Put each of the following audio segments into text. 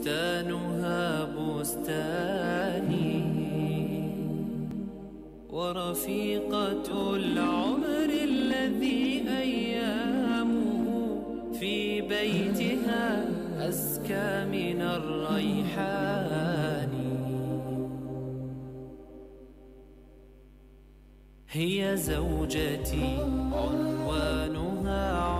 بستانها بستاني ورفيقة العمر الذي أيامه في بيتها أزكى من الريحان هي زوجتي عنوانها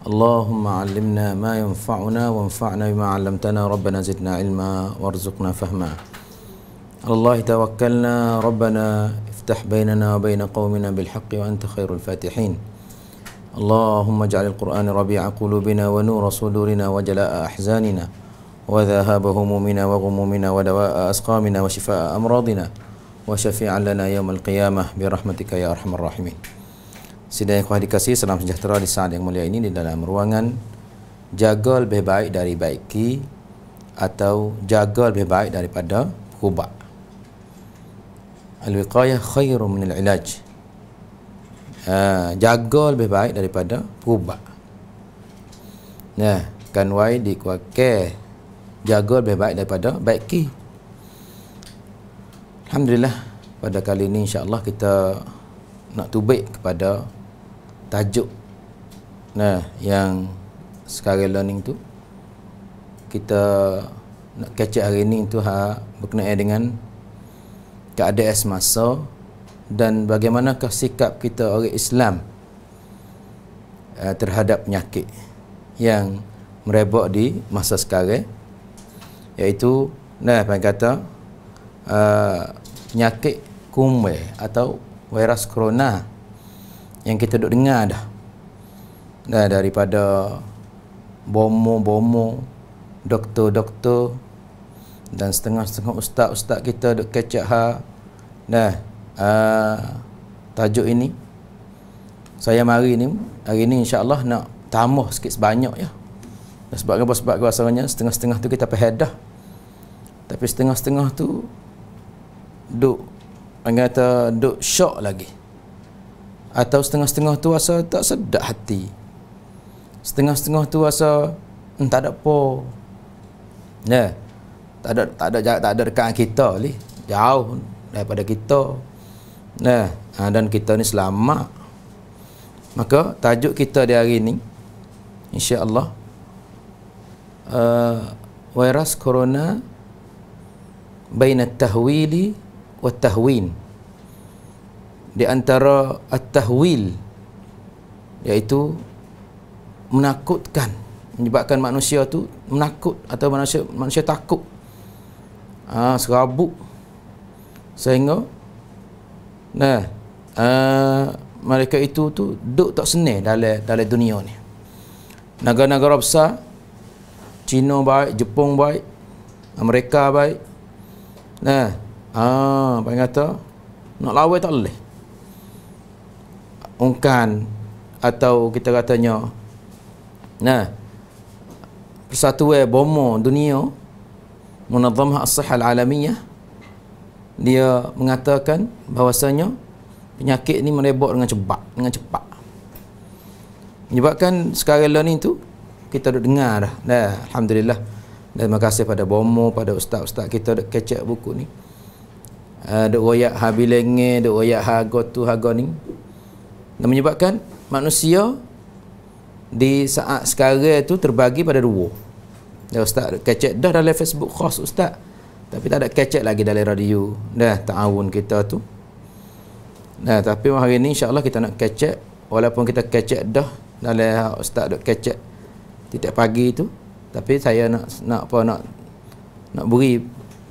اللهم علمنا ما ينفعنا وانفعنا بما علمتنا ربنا زدنا علما وارزقنا فهما على الله توكلنا ربنا افتح بيننا وبين قومنا بالحق وأنت خير الفاتحين اللهم اجعل القرآن ربيع قلوبنا ونور صدورنا وجلاء أحزاننا وذهاب همومنا وغمومنا ودواء أسقامنا وشفاء أمراضنا وشفيعا لنا يوم القيامة برحمتك يا أرحم الراحمين Sidang yang kuat dikasih, salam sejahtera di saat yang mulia ini di dalam ruangan Jaga lebih baik dari baiki atau jaga lebih baik daripada kubak Al-wiqayah khairu minil ilaj uh, Jaga lebih baik daripada kubak Nah, kan wai di Jaga lebih baik daripada baiki Alhamdulillah pada kali ini insyaAllah kita nak tubik kepada tajuk nah yang sekarang learning tu kita nak catch up hari ni tu ha berkenaan dengan keadaan semasa dan bagaimanakah sikap kita orang Islam uh, terhadap penyakit yang merebak di masa sekarang iaitu nah apa kata uh, penyakit kumwe atau virus corona yang kita duk dengar dah dah daripada bomo-bomo doktor-doktor dan setengah-setengah ustaz-ustaz kita duk kecak ha dah uh, ha, tajuk ini saya mari ni hari ni insyaallah nak tambah sikit sebanyak ya dan sebab apa sebab kuasanya setengah-setengah tu kita pehedah tapi setengah-setengah tu duk orang kata duk syok lagi atau setengah-setengah tu rasa tak sedap hati setengah-setengah tu rasa hmm, tak ada apa ya yeah. tak ada tak ada tak ada dekat kita ni jauh daripada kita nah ya. yeah. ha, dan kita ni selamat maka tajuk kita di hari ini insya-Allah uh, virus corona baina tahwili wa tahwin di antara at-tahwil iaitu menakutkan menyebabkan manusia tu menakut atau manusia manusia takut ha, serabut sehingga nah ha, mereka itu tu duk tak senih dalam dalam dunia ni negara-negara besar Cina baik, Jepun baik, Amerika baik. Nah, ah, apa yang kata? Nak lawan tak boleh ungkan atau kita katanya nah persatuan bomo dunia munazamah as-sihah alamiah dia mengatakan bahawasanya penyakit ni merebak dengan cepat dengan cepat menyebabkan sekarang lah ni tu kita dah dengar dah nah, Alhamdulillah dan terima kasih pada bomo pada ustaz-ustaz kita dah kecek buku ni ada uh, royak habilenge ada royak hagotu hagoning dan menyebabkan manusia di saat sekarang itu terbagi pada dua ya ustaz kecek dah dalam Facebook khas ustaz tapi tak ada kecek lagi dalam radio dah ta'awun kita tu nah tapi hari ni insyaAllah kita nak kecek walaupun kita kecek dah dalam ustaz dok kecek titik pagi tu tapi saya nak nak apa nak nak beri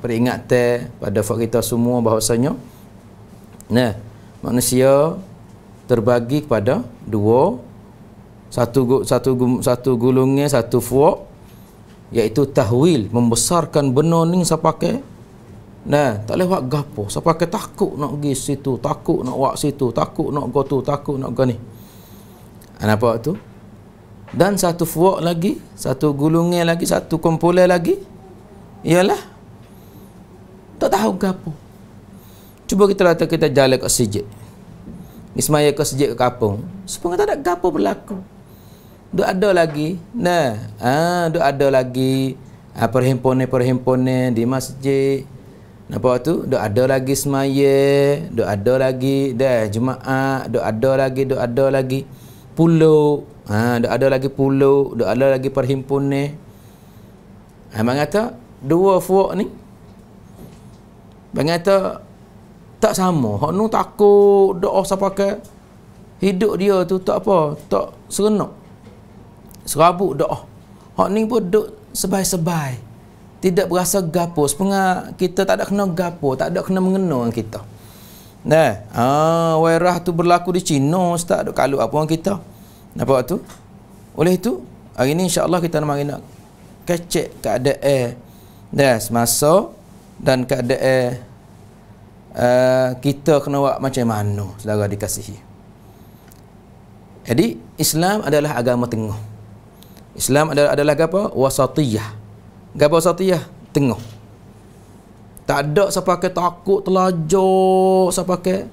peringatan pada fakta kita semua bahawasanya nah manusia terbagi kepada dua satu satu satu gulungnya satu fuq iaitu tahwil membesarkan benar ni sepakai nah tak boleh buat gapo sepakai takut nak pergi situ takut nak buat situ takut nak go tu takut nak go ni apa ah, tu dan satu fuq lagi satu gulungnya lagi satu kumpulan lagi ialah tak tahu gapo cuba kita rata kita jalan ke sejid Ni semaya ke sejik ke kapung. Sepung tak ada gapo berlaku. Duk ada lagi. Nah, ah duk ada lagi ah, perhimpunan-perhimpunan di masjid. Nampak tu? Duk ada lagi semaya, duk ada lagi dah jumaat, duk ada lagi, duk ada lagi pulau. Ah, duk ada lagi pulau, duk ada lagi perhimpunan. Ah, kata dua fuak ni. Mengata tak sama hak nu takut doa siapa ke hidup dia tu tak apa tak serenak serabut doa hak ni pun duk sebai-sebai tidak berasa gapo sepenga kita tak ada kena gapo tak ada kena mengena dengan kita nah ha wairah tu berlaku di Cina ustaz duk kalut apa orang kita apa tu oleh itu hari ni insyaallah kita nak nak kecek keadaan eh nah semasa dan keadaan eh Eh, kita kena buat macam mana saudara dikasihi jadi Islam adalah agama tengah Islam adalah adalah apa wasatiyah apa wasatiyah tengah tak ada siapa ke takut telajuk siapa ke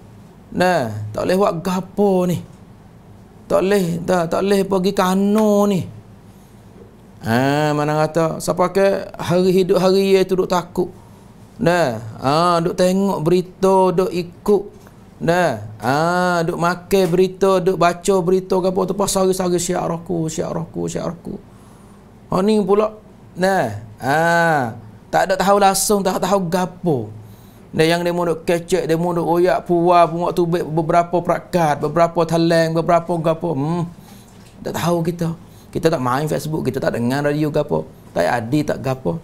nah tak boleh buat gapo ni tak boleh tak tak boleh pergi kano ni ha mana kata siapa ke hari hidup hari ye tu duk takut Nah, ha, duk tengok berita, duk ikut. Nah, ha, duk makan berita, duk baca berita gapo tu pasal sari-sari syiar aku, syiar aku, Ha ni pula. Nah, ha, tak ada tahu langsung, tak tahu gapo. Nah, yang dia nak kecek, dia mau oyak, puwa, puwa tu beberapa prakat, beberapa taleng, beberapa gapo. Hmm. Tak tahu kita. Kita tak main Facebook, kita tak dengar radio gapo. Tak ada, tak gapo.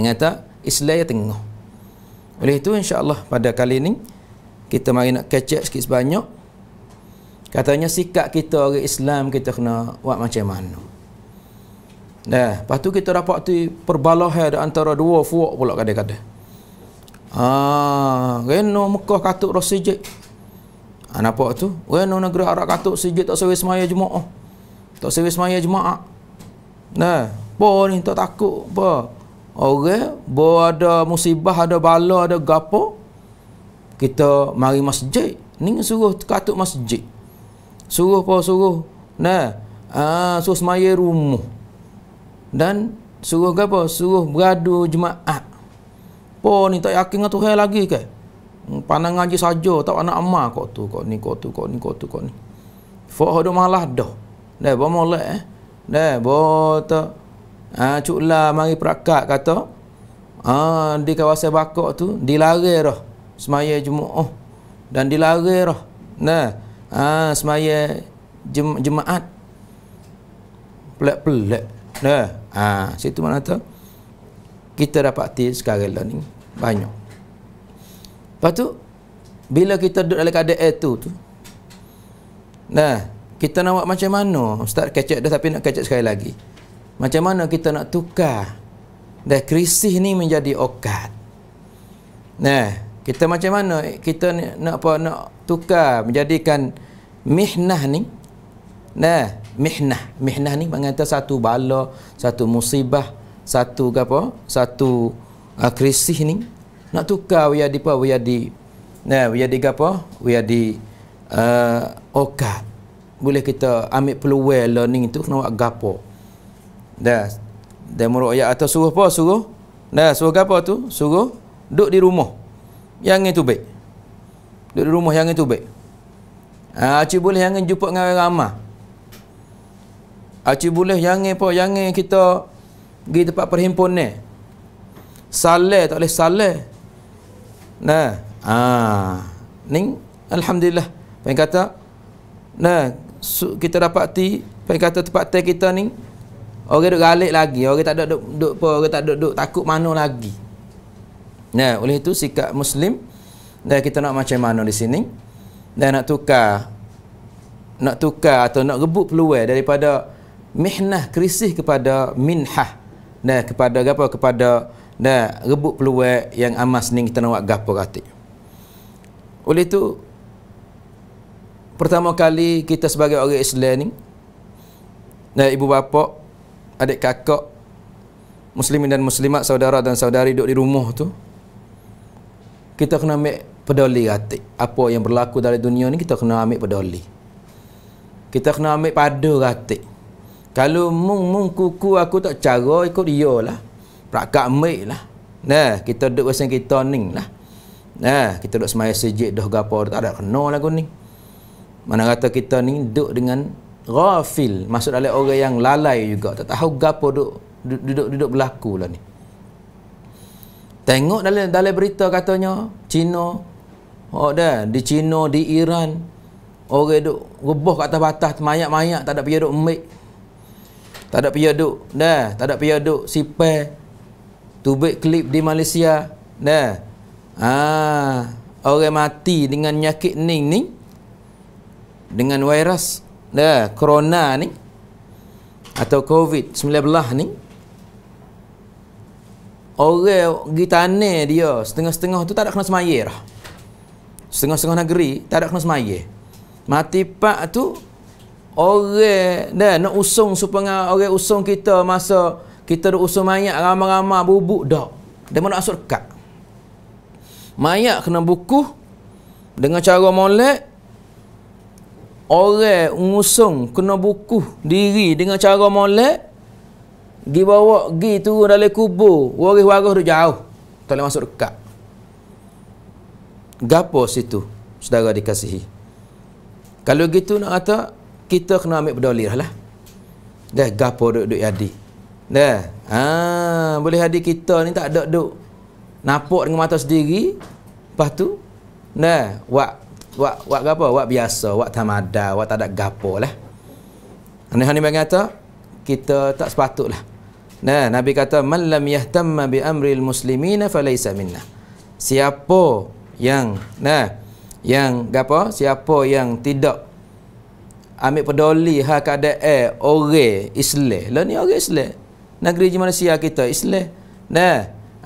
Ingat tak? Islam yang tengah oleh itu insyaAllah pada kali ini kita mari nak catch up sikit sebanyak katanya sikap kita orang Islam kita kena buat macam mana dah lepas tu kita dapat tu perbalahan ada antara dua fuak pula kadang-kadang Ah, reno Mekah katuk dah sejik ha, ah, nampak tu reno negara Arab katuk sejik tak sewa semaya jemaah tak sewa semaya jemaah nah apa ni tak takut apa orang bo ada musibah ada bala ada gapo kita mari masjid ni suruh katuk masjid suruh apa suruh nah ah suruh semaya rumah dan suruh gapo suruh beradu jemaah po ni tak yakin dengan Tuhan lagi ke hmm, pandang ngaji saja tak anak amal kok tu kok ni kok tu kok ni kok tu kok ni fo hodo malah dah dah bomolek eh dah bota ha, Cuk La mari perakat kata ha, di kawasan bakok tu dilarai dah semaya jumaat oh, dan dilarai dah nah ha, semaya jum, jumaat pelak-pelak nah ha, situ mana tu kita dapati sekarang lah ni banyak lepas tu bila kita duduk dalam keadaan itu tu nah kita nak buat macam mana ustaz kecek dah tapi nak kecek sekali lagi macam mana kita nak tukar dan krisis ni menjadi okat. Nah, kita macam mana kita nak apa nak tukar menjadikan mihnah ni? Nah, mihnah. Mihnah ni mengata satu bala, satu musibah, satu apa? Satu uh, ah, krisis ni nak tukar ia di apa? Ia di nah, ia di apa? Ia di uh, okat. Boleh kita ambil peluang learning tu kena buat gapo. Dah. Dia muruk ayat atau suruh apa? Suruh. Dah, suruh apa tu? Suruh duduk di rumah. Yang itu baik. Duduk di rumah yang itu baik. Ah, ha, cik boleh yang jumpa dengan orang ramai. Acik boleh yang apa? Yang kita pergi tempat perhimpun ni. Salah tak boleh salah. Nah. Ha. Ni alhamdulillah. Pengkata nah kita dapat dapati pengkata tempat teh kita ni Orang duk galik lagi, orang tak duduk, duk apa, orang tak duk duk takut mana lagi. Nah, oleh itu sikap muslim dan kita nak macam mana di sini? Dan nak tukar nak tukar atau nak rebut peluang daripada mihnah krisis kepada minhah dan kepada apa kepada dan rebut peluang yang amas ni kita nak buat gapo katik. Oleh itu pertama kali kita sebagai orang Islam ni dan ibu bapa adik kakak muslimin dan muslimat saudara dan saudari duduk di rumah tu kita kena ambil peduli hati apa yang berlaku dalam dunia ni kita kena ambil peduli kita kena ambil pada hati kalau mung mung kuku aku tak cara ikut dia lah prakak ambil lah nah kita duduk pasal kita ni lah nah kita duduk semaya sejik dah gapa tak ada kena lagu ni mana kata kita ni duduk dengan ghafil maksud dalam orang yang lalai juga tak tahu gapo duduk duduk duduk berlaku lah ni tengok dalam dalam berita katanya Cina oh dah di Cina di Iran orang duduk rebuh kat atas batas mayat-mayat tak ada payah duduk ambil tak ada payah duduk dah tak ada payah duduk sipai tubik klip di Malaysia dah ah orang mati dengan nyakit ni ni dengan virus eh, corona ni atau covid-19 ni orang pergi tanah dia setengah-setengah tu tak ada kena semaya lah setengah-setengah negeri tak ada kena semaya mati pak tu orang dah nak usung supaya orang usung kita masa kita nak usung mayat ramai-ramai bubuk dah dia mana asur kak mayat kena buku dengan cara molek orang mengusung kena buku diri dengan cara molek pergi bawa pergi turun dalam kubur waris-waris tu jauh tak boleh masuk dekat gapo situ saudara dikasihi kalau gitu nak kata kita kena ambil peduli lah dah gapo duduk-duduk jadi dah ha, boleh hadi kita ni tak ada duduk nampak dengan mata sendiri lepas tu dah buat Wak wak apa? Wak biasa, wak tamada, wak tak ada gapo lah. Ani hani mengata kita tak sepatutlah. Nah, Nabi kata man lam yahtamma bi amri al muslimina falaysa minna. Siapa yang nah yang gapo? Siapa yang tidak ambil peduli ha kada eh orang Islam. Lah ni orang Islam. Negeri di Malaysia kita Islam. Nah.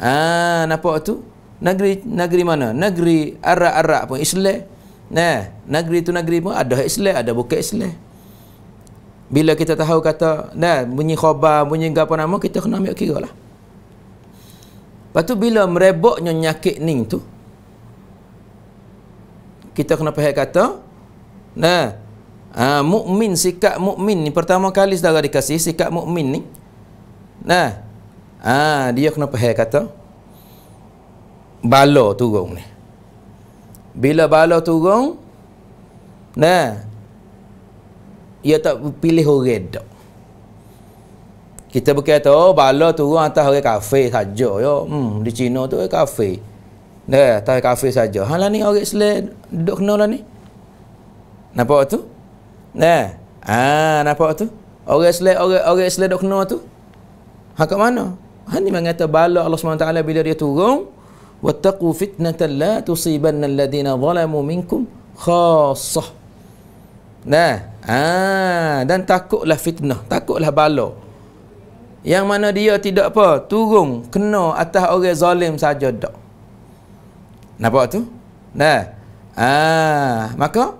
Ah, nampak tu? Negeri negeri mana? Negeri Arab-Arab pun Islam. Nah, negeri tu negeri pun ada Islam, ada bukan Islam. Bila kita tahu kata, nah, bunyi khabar, bunyi apa nama, kita kena ambil kira lah. Lepas tu bila mereboknya nyakit ni tu, kita kena pahit kata, nah, ah, mukmin sikap mukmin ni, pertama kali saudara dikasih, sikap mukmin ni, nah, ah, dia kena pahit kata, balo tu ni. Bila bala turun Nah Ia tak pilih orang tak Kita berkata oh, Bala turun atas orang kafe saja yo. Hmm, Di Cina tu orang kafe Nah, atas orang kafe saja Hal lah ni orang selain Duduk kenal lah ni Nampak tu? Nah Ah, nampak tu? Orang selain orang orang selain duduk kena tu. Ha kat mana? Ha ni mengata bala Allah SWT bila dia turun wattaqu fitnatan لَا تُصِيبَنَّ الَّذِينَ ظَلَمُوا مِنْكُمْ خَاصَّةً nah ah dan takutlah fitnah takutlah bala yang mana dia tidak apa turun kena atas orang zalim saja dak nampak tu nah ah maka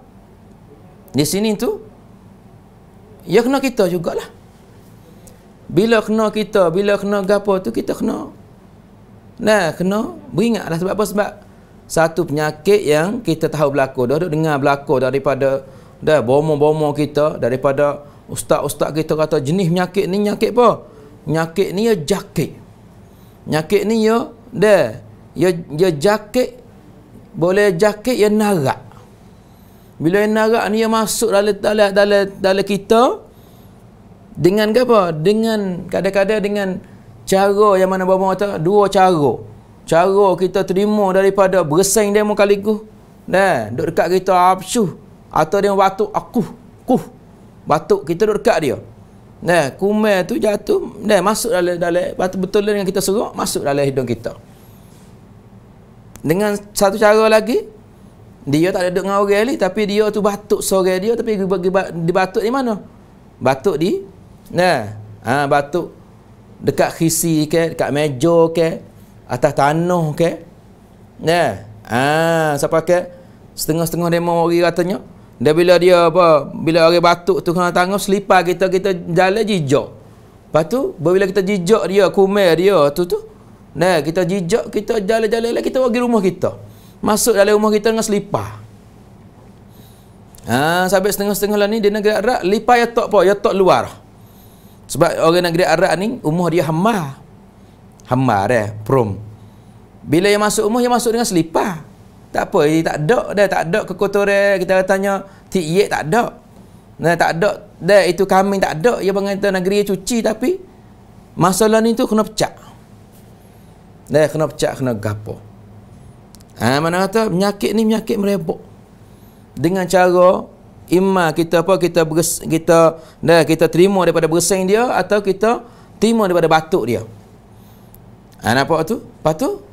di sini tu ya kena kita jugalah bila kena kita bila kena gapo tu kita kena Nah, kena beringatlah sebab apa? Sebab satu penyakit yang kita tahu berlaku. Dah duk dengar berlaku daripada dah bomo-bomo kita, daripada ustaz-ustaz kita kata jenis penyakit ni penyakit apa? Penyakit ni ya jakit. Penyakit ni ya dah ya ya jakit boleh jakit ya narak. Bila yang narak ni ya masuk dalam dalam dalam dalam kita dengan apa? Dengan kadang-kadang dengan Cara yang mana bapa kata Dua cara Cara kita terima daripada bersaing demo kali ku Dan duduk dekat kita absuh Atau dia batuk Aku ah, Kuh Batuk kita duduk dekat dia Nah, kumel tu jatuh, nah masuk dalam dalam batu betul dengan kita serok masuk dalam hidung kita. Dengan satu cara lagi, dia tak ada duduk dengan orang ni tapi dia tu batuk sore dia tapi di batuk di mana? Batuk di nah. Ha, batuk dekat khisi ke, dekat meja ke, atas tanah ke. Ya. Ah, ha, siapa ke? Setengah-setengah demo orang katanya. Dan bila dia apa, bila orang batuk tu kena tangan selipar kita kita jalan jijak. Lepas tu bila kita jijok dia, kumel dia tu tu. Nah, kita jijok kita jalan-jalan lah kita pergi rumah kita. Masuk dalam rumah kita dengan selipar. Ha, sampai setengah-setengah lah ni dia nak gerak-gerak, lipar ya tok apa? Ya tok luar. Sebab orang negeri Arab ni umur dia hamba, hamba dia, prom. Bila yang masuk umur, yang masuk dengan selipar. Tak apa, dia tak ada dia, tak ada kekotoran. Kita tanya, tik yek tak ada. Nah, tak ada dia itu kami tak ada. Dia mengatakan negeri dia cuci tapi masalah ni tu kena pecah. Dia kena pecah, kena gapo. Ha, mana kata penyakit ni penyakit merebok. Dengan cara imma kita apa kita beres, kita dah kita terima daripada bersaing dia atau kita terima daripada batuk dia. Ha nampak tu? Batu?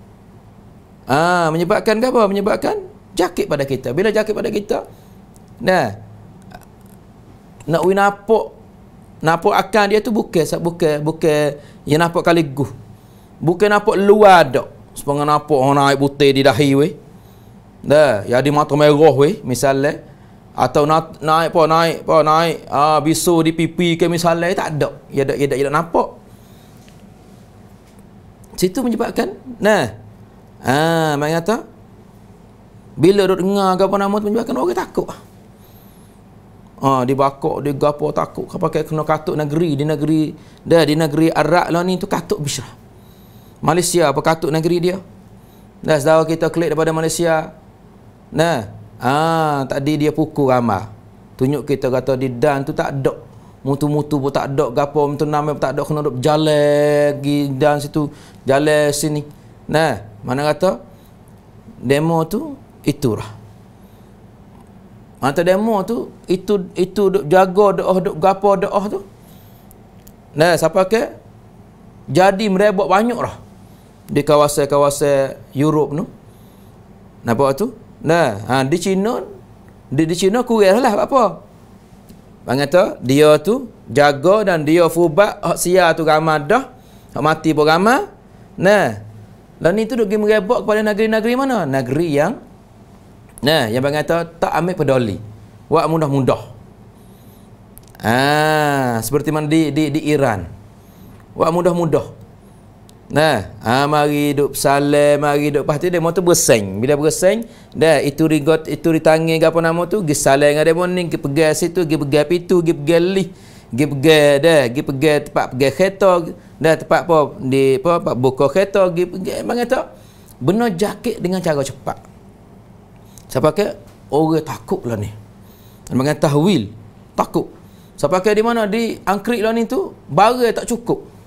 Ah ha, menyebabkan ke apa? Menyebabkan jakit pada kita. Bila jakit pada kita, Dah nak wina nampak nampak akan dia tu bukan sebab bukan bukan yang nampak kali guh. Bukan nampak luar dak. Sepengen nampak orang naik butir di dahi weh. Dah, ya di mata merah weh, misalnya atau na- naik apa naik apa naik ah bisu di pipi ke misalnya tak ada ya dak ya dak ya nampak situ menyebabkan nah ha ah, mai kata bila duk dengar ke apa nama tu menyebabkan orang takut Ha, ah, di bakok, di gapo takut. Kau pakai kena katuk negeri, di negeri, dah di negeri Arab lah ni tu katuk bisra. Malaysia apa katuk negeri dia? Dah sedara kita klik daripada Malaysia. Nah, Ah, tadi dia pukul ramah. Tunjuk kita kata di dan tu tak ada. Mutu-mutu pun tak ada, gapo mutu nama pun tak ada kena duk jalan di dan situ, jalan sini. Nah, mana kata demo tu itu lah. Mata demo tu itu itu duk jaga doh duk gapo doh tu. Nah, siapa ke? Jadi merebak banyak lah di kawasan-kawasan Europe tu. Nampak tu? Nah, ha, di Cina di, di Cina kurang lah apa. Bang kata dia tu jaga dan dia fubak hak sia tu ramah dah. Hak mati pun ramah. Nah. Dan ni tu duk gim rebok kepada negeri-negeri mana? Negeri yang nah, yang bang kata tak ambil peduli. Wak mudah-mudah. Ah, seperti mana di di, di Iran. Wak mudah-mudah. Nah, ha, mari duk salam, mari duk pasti dia motor berseng. Bila berseng, dah itu rigot itu ditangi apa nama tu, gi salam dengan dia pun ni, gi pegang situ, gi pegang pintu, gi pegang lih, gi dah, gi pegang tempat pegang kereta, dah tempat apa di apa pak buka kereta, gi pegang mangat tu. Beno jaket dengan cara cepat. Siapa ke? Orang takut lah ni. Mangat tahwil, takut. Siapa ke di mana di angkrik lah ni tu, barang tak cukup.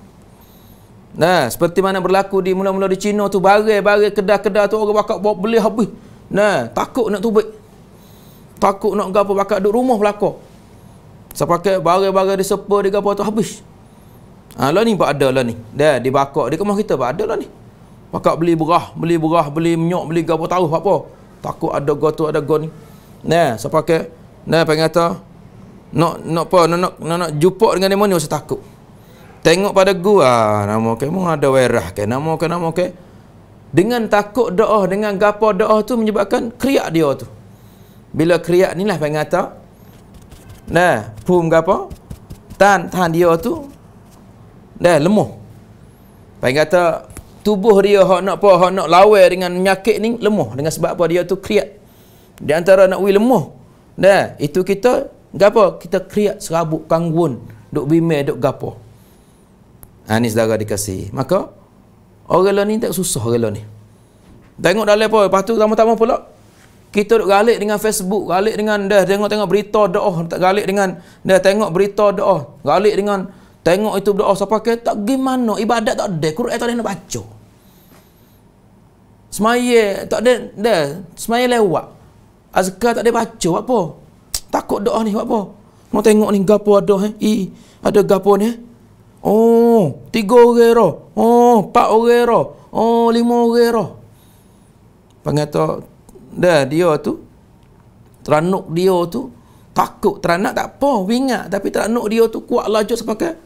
Nah, seperti mana berlaku di mula-mula di Cina tu barai-barai kedai-kedai tu orang bakak bawa beli habis. Nah, takut nak tubik. Takut nak gapo bakak duduk rumah belaka. Saya pakai barai-barai di sepa di gapo tu habis. Ha, lah ni pak ada lah ni. Dah di bakak di rumah kita pak ada lah ni. Bakak beli berah, beli berah, beli minyak, beli gapo tahu apa. Takut ada go tu ada go ni. Nah, saya pakai nah pengata nak nak apa nak nak nak jumpa dengan demon saya takut tengok pada gua ah, nama kamu ada werah ke nama ke nama ke dengan takut doa dengan gapo doa tu menyebabkan kriak dia tu bila kriak inilah pengata nah pum gapo tan tan dia tu dah lemuh pengata tubuh dia hok nak apa hok nak lawan dengan penyakit ni lemuh dengan sebab apa dia tu kriak di antara nak wei lemuh Dah itu kita gapo kita kriak serabut kangun duk bimel duk gapo Ha, ni saudara dikasih. Maka, orang ni tak susah orang ni. Tengok dah apa? Lepas tu, tamu-tamu pula. Kita duk galik dengan Facebook, galik dengan dah tengok-tengok berita doa, tak galik dengan dah tengok berita doa, galik dengan tengok itu doa siapa ke tak gimana ibadat tak ada, Quran tak ada nak baca. Semaya tak ada dah, semaya lewat. Azkar tak ada baca apa? Takut doa ni apa? Mau tengok ni gapo ada eh? I ada gapo ni? Eh? Oh, tiga orang roh. Oh, empat orang roh. Oh, lima orang roh. Panggil tu, dah dia tu, teranuk dia tu, takut teranak tak apa, ingat. Tapi teranuk dia tu kuat laju sepakai.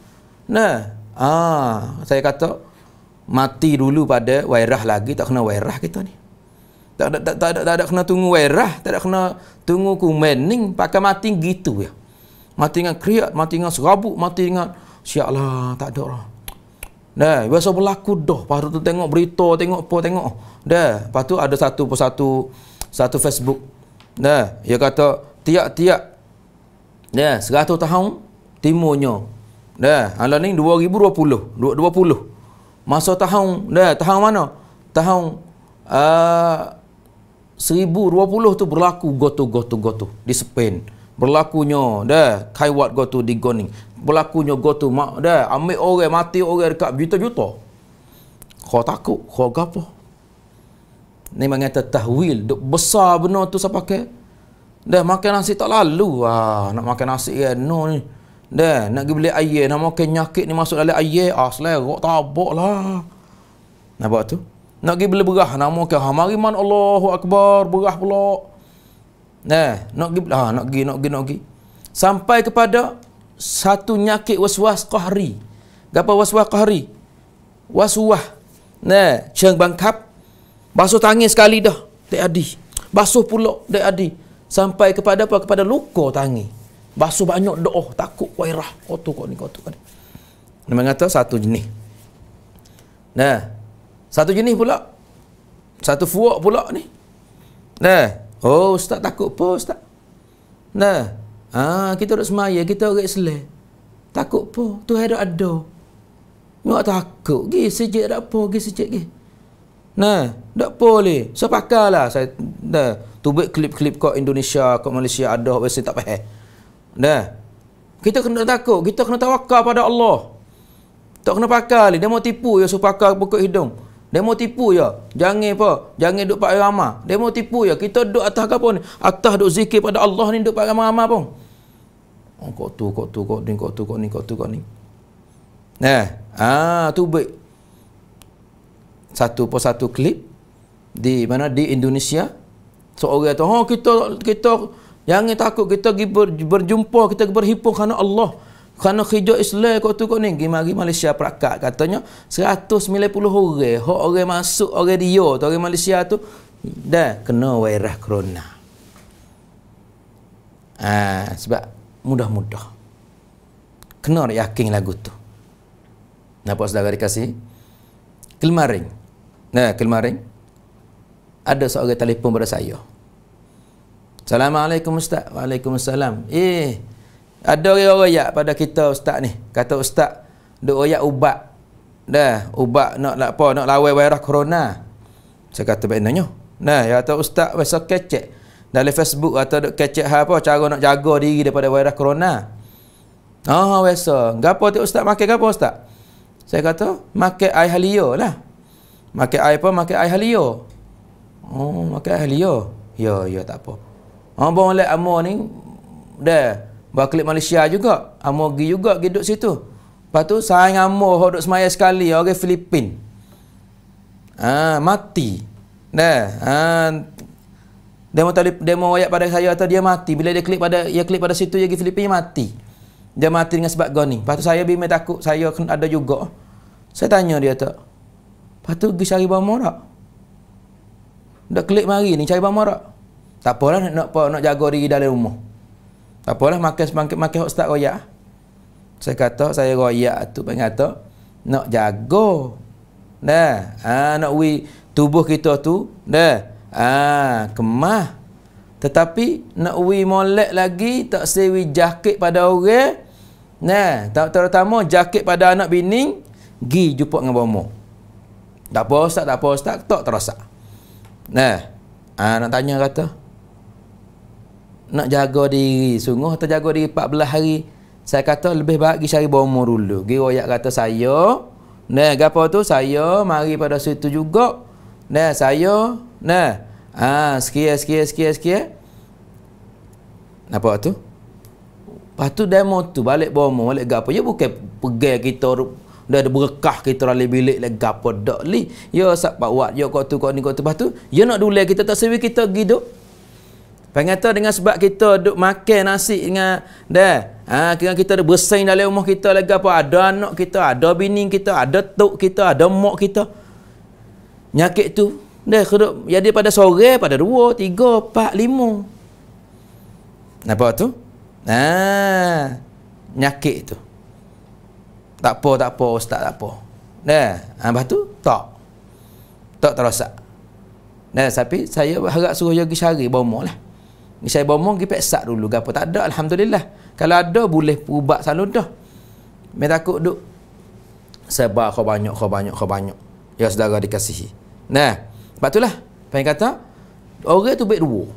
Nah, ah, saya kata, mati dulu pada wairah lagi, tak kena wairah kita ni. Tak ada, tak, tak, tak, tak, tak kena tunggu wairah, tak ada kena tunggu kumening, pakai mati gitu ya. Mati dengan kriat, mati dengan serabut, mati dengan... Siap lah, tak ada lah. Dah, biasa berlaku dah. Lepas tu tengok berita, tengok apa, tengok. Dah, lepas tu ada satu persatu, satu Facebook. Dah, dia kata, tiap-tiap, dah, seratus tahun, timurnya. Dah, hala ni dua puluh Masa tahun, dah, tahun mana? Tahun, uh, puluh tu berlaku gotu-gotu-gotu di Spain berlakunya dah kaiwat go to digoning berlakunya go to mak dah ambil orang mati orang dekat juta-juta kau takut kau gapo ni mengata tahwil besar benar tu siapa ke dah makan nasi tak lalu ah nak makan nasi ya no ni dah nak pergi beli air nak makan nyakit ni masuk dalam air ah selerok tabak lah nampak tu nak pergi beli berah nak makan ha mari man Allahu akbar berah pulak Nah, eh, nak pergi, ah, nak pergi, nak pergi, nak pergi. Sampai kepada satu nyakit waswas qahri. Gapa waswas qahri? Waswah. Nah, eh, ceng bangkap. Basuh tangis sekali dah. Tak adi. Basuh pula tak adi. Sampai kepada apa? Kepada luka tangi. Basuh banyak doa. Oh, takut wairah. Kotor kot ni, kotor kot ni. Dia satu jenis. Nah, eh, satu jenis pula. Satu fuak pula ni. Nah, Oh, ustaz takut apa, ustaz? Nah. Ha, kita duduk semaya, kita orang Islam. Takut apa? Tu ada ada. Nak takut. Gi sejuk dak apa, gi sejuk gi. Nah, dak boleh. So pakarlah saya dah tu buat klip-klip kau Indonesia, kau Malaysia ada biasa tak payah. Nah. Kita kena takut, kita kena tawakal pada Allah. Tak kena pakar ni, dia mau tipu ya supaya pakar pokok hidung. Demo tipu ya. Jangan apa? Jangan duk pakai ramah. Demo tipu ya. Kita duk atas apa ni? Atas duk zikir pada Allah ni duk pakai ramah-ramah pun. Oh, kok tu, kok tu, kok ni, kok tu, kok ni, kok tu, kok ni. Nah, eh, ah ha, tu baik. Satu per satu klip di mana di Indonesia seorang tu, "Ha, oh, kita kita jangan takut kita pergi berjumpa, kita berhimpun kerana Allah." Kerana hijau Islam kau tu kau ni, mari Malaysia perakat katanya 190 orang, hok orang masuk orang dia tu orang Malaysia tu dah kena wairah corona. ha, sebab mudah-mudah. Kena yakin lagu tu. Napa saudara dikasih? Kelmarin. Nah, kelmarin. Ada seorang telefon pada saya. Assalamualaikum Ustaz. Waalaikumsalam. Eh, ada orang royak pada kita ustaz ni. Kata ustaz, duk royak ubat. Dah, ubat nak nak apa? Nak lawan virus corona. Saya kata baik nanya. Nah, ya kata ustaz besok kecek. Dalam Facebook atau duk kecek apa cara nak jaga diri daripada virus corona. Oh, biasa. Gapo tu ustaz makan gapo ustaz? Saya kata, makan air halia lah. Makan air apa? Makan air halia. Oh, makan air halia. Ya, ya tak apa. Oh, ah, bong amo ni dah Wakil Malaysia juga. Amogi juga pergi duduk situ. Lepas tu sayang amor orang duduk semaya sekali orang okay, Filipin. Ha, mati. dah. Dia ha, demo dia demo wayak pada saya atau dia mati bila dia klik pada dia klik pada situ dia pergi Filipin dia mati. Dia mati dengan sebab goni. Lepas tu saya bimbang takut saya kena ada juga. Saya tanya dia tak. Lepas tu pergi cari bomo tak? Dah klik mari ni cari bomo tak? Tak apalah nak nak, nak, nak jaga diri dalam rumah. Tak apalah makan semangkit makan hok start royak. Saya kata saya royak tu bagi kata nak jaga. Nah, Ah, ha, nak wi tubuh kita tu dah. Ah, kemah tetapi nak wi molek lagi tak sewi jaket pada orang. Nah, tak terutama jaket pada anak bini gi jumpa dengan bomo. Tak apa ustaz, tak apa ustaz, tak terasa. Nah. Ah nak tanya kata, nak jaga diri sungguh atau jaga diri 14 hari saya kata lebih baik pergi cari bomo dulu pergi royak kata saya nah gapo tu saya mari pada situ juga nah saya nah ah sekian sekian sekian sekian apa tu Lepas tu demo tu balik bomo balik gapo ya bukan pegel kita dah ada berkah kita dalam bilik lah gapo dak li ya sapak wat ya kau tu kau ni kau tu lepas tu ya nak dulu kita tak sewi kita gi Pengen kata dengan sebab kita duk makan nasi dengan dah. Ha, kena kita ada bersaing dalam rumah kita lagi apa? Ada anak kita, ada bini kita, ada tok kita, ada mak kita. Nyakit tu. Dah kena jadi pada sore, pada dua, tiga, empat, lima. Nampak tu? Ha, nyakit tu. Tak apa, tak apa, ustaz, tak apa. Dah. Ha, lepas tu, tak. Tak terasa. Dah, tapi saya harap suruh jaga syari, bawa lah. Ni saya bomong pergi peksak dulu gapo tak ada alhamdulillah. Kalau ada boleh ubat salon dah. Mai takut duk. Sebab kau banyak kau banyak kau banyak. Ya saudara dikasihi. Nah, sebab itulah pai kata orang tu baik dua.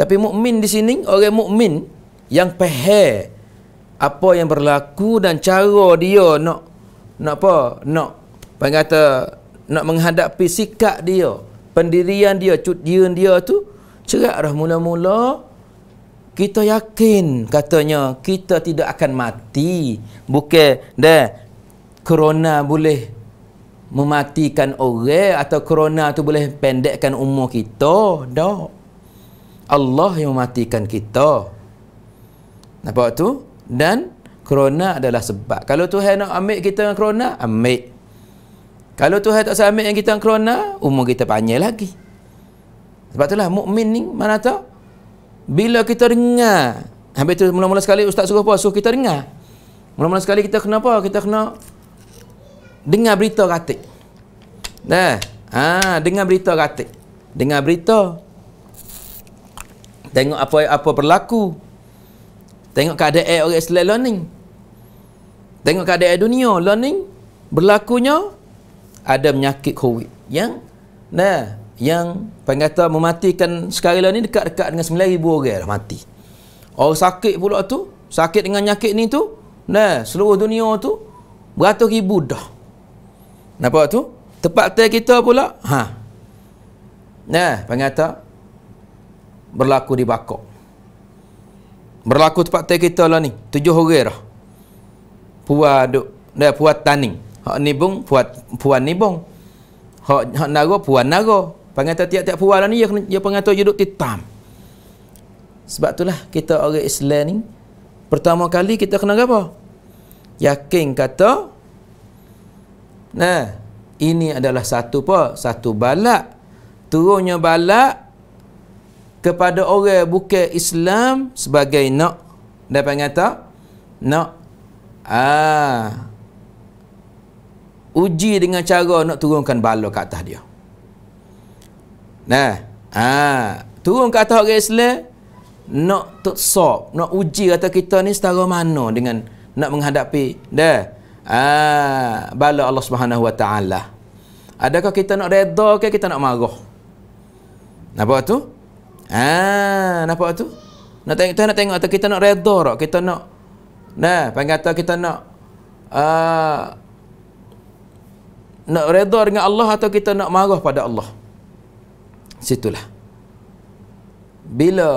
Tapi mukmin di sini orang mukmin yang pehe apa yang berlaku dan cara dia nak nak apa? Nak pai kata nak menghadapi sikap dia, pendirian dia, cut dia tu cerak dah mula-mula kita yakin katanya kita tidak akan mati bukan dah corona boleh mematikan orang atau corona tu boleh pendekkan umur kita dah Allah yang mematikan kita nampak tu dan corona adalah sebab kalau tu nak ambil kita dengan corona ambil kalau Tuhan tak sama ambil yang kita dengan corona umur kita panjang lagi sebab itulah mukmin ni mana tahu bila kita dengar habis tu mula-mula sekali ustaz suruh apa? Suruh kita dengar. Mula-mula sekali kita kena apa? Kita kena dengar berita katik. Dah. Ha, dengar berita katik. Dengar berita. Tengok apa apa berlaku. Tengok keadaan orang Islam learning. Tengok keadaan dunia learning berlakunya ada penyakit covid yang nah yang pengata mematikan sekarang ni dekat-dekat dengan 9,000 orang dah mati. Orang sakit pula tu, sakit dengan nyakit ni tu, nah, seluruh dunia tu, beratus ribu dah. Nampak tu? Tempat tel kita pula, ha. Nah, pengata, berlaku di bakok. Berlaku tempat tel kita lah ni, tujuh orang dah. Puat duk, dah puat taning. Hak nibung, puat, puat nibung. Hak, hak naro, puat naro. Pengata tiap-tiap perwala ni, dia, dia pengata dia duduk titam. Sebab itulah kita orang Islam ni, pertama kali kita kena apa? Yakin kata, nah, ini adalah satu apa? Satu balak. Turunnya balak kepada orang bukan Islam sebagai nak. Dia pengata, nak. Ah, uji dengan cara nak turunkan balak ke atas dia. Nah, ha, turun ke atas orang Islam nak tersop, nak uji kata kita ni setara mana dengan nak menghadapi dah. ah, ha, bala Allah Subhanahu Wa Taala. Adakah kita nak redha ke kita nak marah? Nampak tu? Ha, nampak tu? Nak tengok nak tengok atau kita nak redha tak? Kita nak nah, panggil kita nak ah, nak redha dengan Allah atau kita nak marah pada Allah? situlah bila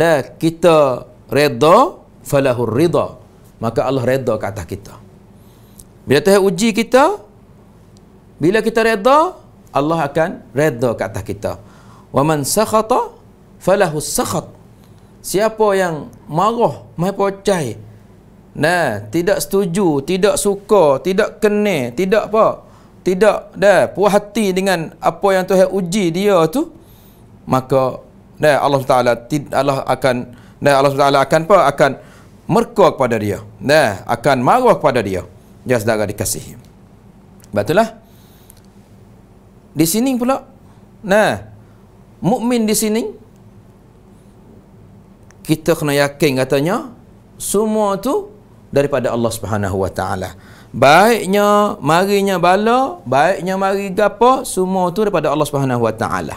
dah kita redha falahur ridha maka Allah redha ke atas kita bila Tuhan uji kita bila kita redha Allah akan redha ke atas kita wa man sakhata falahu sakhat siapa yang marah mai pocai nah tidak setuju tidak suka tidak kenal tidak apa tidak dah puas hati dengan apa yang Tuhan uji dia tu maka dan Allah Taala Allah akan dan Allah Taala akan apa? akan merkau kepada dia dan akan marah kepada dia dia sedara dikasihi betul lah di sini pula nah mukmin di sini kita kena yakin katanya semua tu daripada Allah Subhanahu Wa Taala. Baiknya marinya bala, baiknya mari gapo, semua tu daripada Allah Subhanahu Wa Taala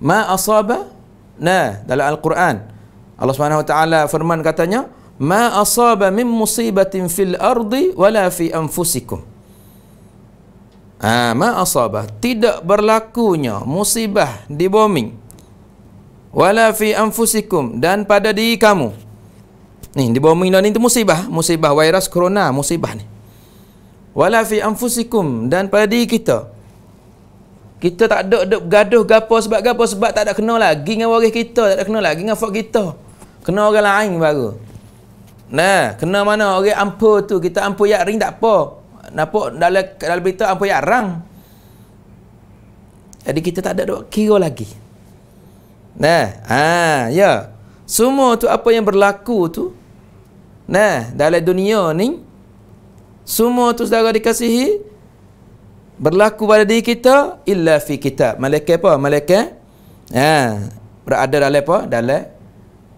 ma asaba na dalam al-Quran Allah Subhanahu wa taala firman katanya ma asaba min musibatin fil ardi wala fi anfusikum ha, ma asaba tidak berlakunya musibah di bumi wala fi anfusikum dan pada diri kamu ni di bumi ini itu musibah musibah virus corona musibah ni wala fi anfusikum dan pada diri kita kita tak ada duk gaduh gapo sebab gapo sebab tak ada kena lagi dengan waris kita, tak ada kena lagi dengan fak kita. Kena orang lain baru. Nah, kena mana orang ampu tu kita ampu yak ring tak apa. Nampak dalam dalam berita ampu yak rang. Jadi kita tak ada duk kira lagi. Nah, ha, ya. Semua tu apa yang berlaku tu Nah, dalam dunia ni semua tu saudara dikasihi berlaku pada diri kita illa fi kitab. Malaikat apa? Malaikat ha berada dalam apa? Dalam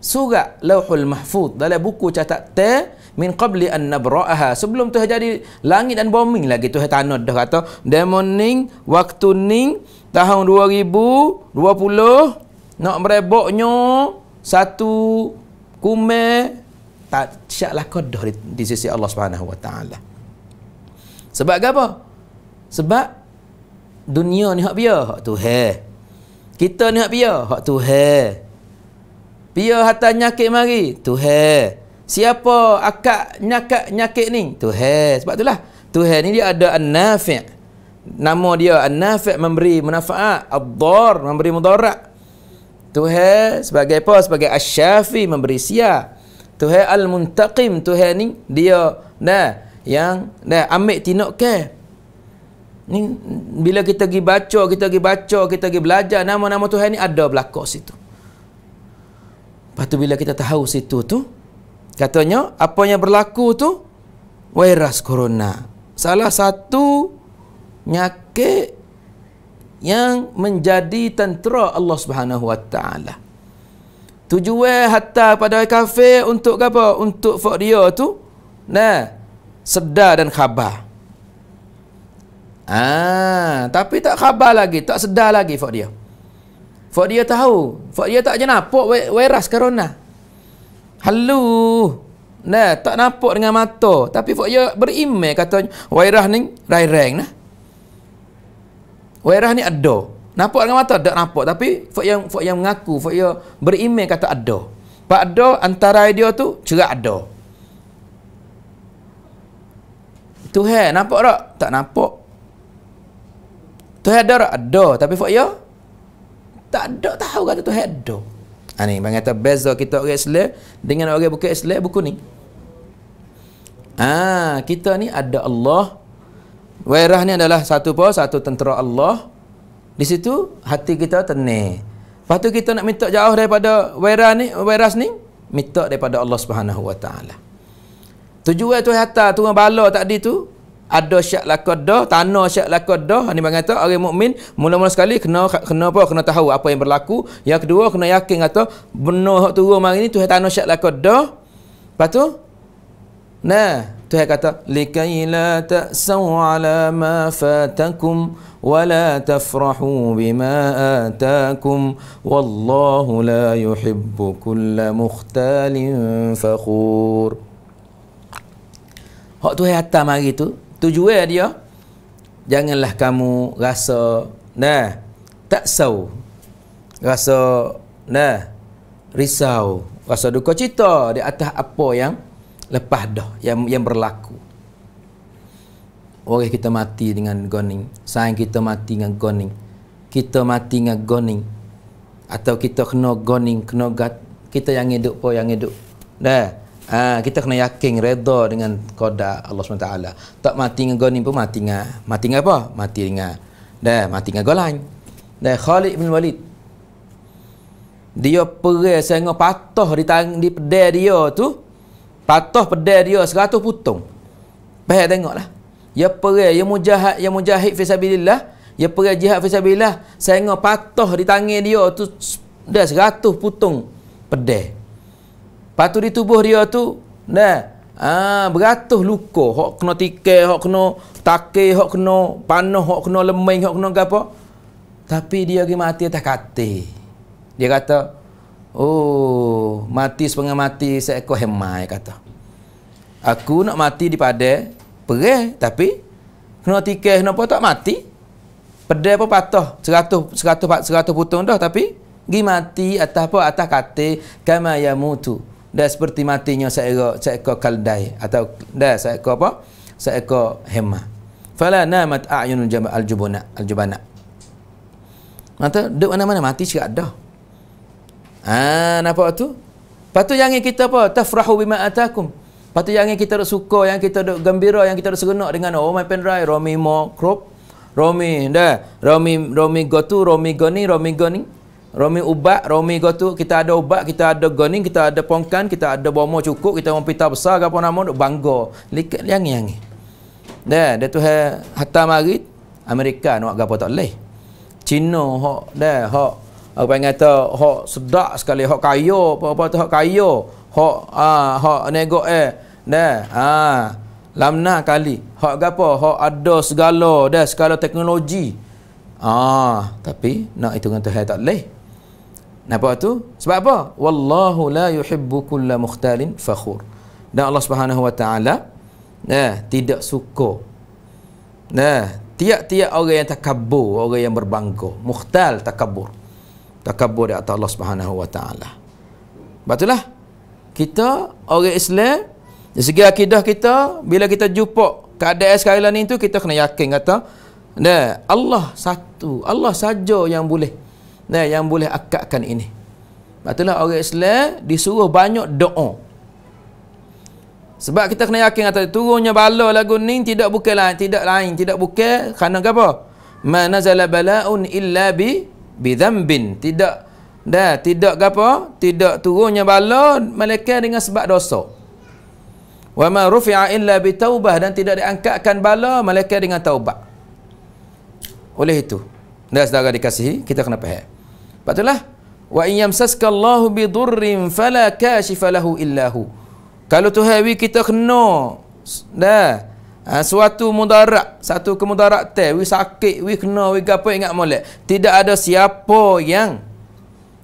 surat Lauhul Mahfuz, dalam buku catatan min qabli an nabra'aha. Sebelum tu jadi langit dan bombing lagi tu tanah dah kata demoning waktu ning tahun 2020 nak mereboknya satu kume tak syaklah kodoh di, di sisi Allah Subhanahu wa taala. Sebab apa? Sebab dunia ni hak pia, hak tu he. Kita ni hak pia, hak tu he. Pia hatta nyakit mari, tu he. Siapa akak nyakak nyakit ni? Tu he. Sebab itulah. Tu he ni dia ada an-nafi'. Nama dia an-nafi' memberi manfaat, ad-dar memberi mudarat. Tu he sebagai apa? Sebagai asy-syafi memberi sia. Tu he al-muntaqim, tu he ni dia nah yang nah ambil tindakan Ni, bila kita pergi baca, kita pergi baca, kita pergi belajar, nama-nama Tuhan ni ada belakang situ. Lepas tu bila kita tahu situ tu, katanya apa yang berlaku tu, virus corona. Salah satu nyakit yang menjadi tentera Allah Subhanahu Wa Taala. Tujuan hatta pada kafe untuk apa? Untuk fok tu. Nah, sedar dan khabar. Ah, tapi tak khabar lagi, tak sedar lagi fak dia. Fak dia tahu, fak dia tak je nampak virus corona. Hello. Nah, tak nampak dengan mata, tapi fak dia berimeh kata virus ni rai-rai nah. Virus ni ada. Nampak dengan mata tak nampak, tapi fak yang fak yang mengaku, fak dia berimeh kata ada. Pak ada antara dia tu cerak ada. Tuhan nampak tak? Tak nampak. Tuhan ada tak ada tapi fak ya? Tak ada tahu kata Tuhan ada. Ah, ha ni bang kata beza kita orang Islam dengan orang bukan Islam buku ni. Ah, kita ni ada Allah. Wairah ni adalah satu apa? Satu tentera Allah. Di situ hati kita tenang. Lepas tu kita nak minta jauh daripada wairah ni, wairas ni, minta daripada Allah Subhanahu Wa Taala. Tujuan tu hatta tu bala tadi tu ada syak lakad dah tanah syak lakad dah ni bang kata orang mukmin mula-mula sekali kena kena apa kena tahu apa yang berlaku yang kedua kena yakin kata benar hak turun mari ni Tuhan tanah syak lakad dah lepas tu nah Tuhan kata likai la ta'saw ala ma fatakum wa la tafrahu bima atakum wallahu la yuhibbu kulla mukhtalin fakhur Hak tu hayat mari tu tujuan ya dia janganlah kamu rasa nah tak sau rasa nah risau rasa duka cita di atas apa yang lepas dah yang yang berlaku orang kita mati dengan goning sayang kita mati dengan goning kita mati dengan goning atau kita kena goning kena gat kita yang hidup apa yang hidup dah Ha, kita kena yakin redha dengan qada Allah SWT Tak mati dengan gani pun mati dengan mati dengan apa? Mati dengan dah mati dengan golan. Dan Khalid bin Walid dia pergi sehingga patah di tang, di pedai dia tu patah pedai dia seratus putung baik tengoklah ya perih ya mujahid ya mujahid fi sabilillah ya perih jihad fi sabilillah sehingga patah di tangan dia tu dah seratus putung pedai Patu di tubuh dia tu, dah. ah beratus luka, hok kena tikai, hok kena takai, hok kena panah, hok kena lemeng, hok kena apa. Tapi dia pergi mati atas katil. Dia kata, "Oh, mati sepengah mati seekor hemai," kata. Aku nak mati di padai, perih tapi kena tikai, kenapa tak mati? Pedai apa patah, seratus, seratus, seratus putung dah, tapi pergi mati atas apa, atas katil, kama tu dan seperti matinya seekor seekor kaldai atau dan seekor apa seekor hema fala namat ayunul jamal aljubana aljubana mata duk mana-mana mati cakap ada. ah ha, napa tu patu yang kita apa tafrahu bima atakum patu yang kita duk suka yang kita duk gembira yang kita duk serenak dengan oh my penrai romi mo crop romi dah romi romi gotu romi goni romi goni Romi ubat, romi go tu kita ada ubat, kita ada goning, kita ada pongkan, kita ada bomo cukup, kita orang pita besar ke apa nama duk bangga. Likat yang yang. Dah, dia tu hatta mari Amerika nak gapo tak leh. Cina hok dah hok apa yang kata hok sedak sekali hok kaya apa-apa tu hok kaya. Hok ah hok nego eh. Dah. Ha. Lamna kali. Hok gapo? Hok ada segala dah segala teknologi. Ah, tapi nak itu tu Tuhan tak leh. Nampak tu? Sebab apa? Wallahu la yuhibbu kulla mukhtalin fakhur. Dan Allah Subhanahu wa taala eh tidak suka. Nah, eh, tiap-tiap orang yang takabur, orang yang berbangga, mukhtal takabur. Takabur di atas Allah Subhanahu wa taala. Betullah? Kita orang Islam dari segi akidah kita bila kita jumpa keadaan sekarang ni tu kita kena yakin kata nah Allah satu, Allah saja yang boleh nah, yang boleh akadkan ini. Patutlah orang Islam disuruh banyak doa. Sebab kita kena yakin kata turunnya bala lagu ni tidak bukan lain, tidak lain, tidak bukan kerana apa? Ma nazala bala'un illa bi bidhanbin. Tidak dah, tidak apa? Tidak turunnya bala malaikat dengan sebab dosa. Wa ma rufi'a illa bi taubah dan tidak diangkatkan bala malaikat dengan taubat. Oleh itu, dah saudara dikasihi, kita kena faham. Sebab itulah wa in yamsaskallahu bidurrin fala kashifa lahu illa hu. Kalau Tuhan we kita kena dah ha, suatu mudarat, satu kemudaratan, we sakit, we kena, we gapo ingat molek. Tidak ada siapa yang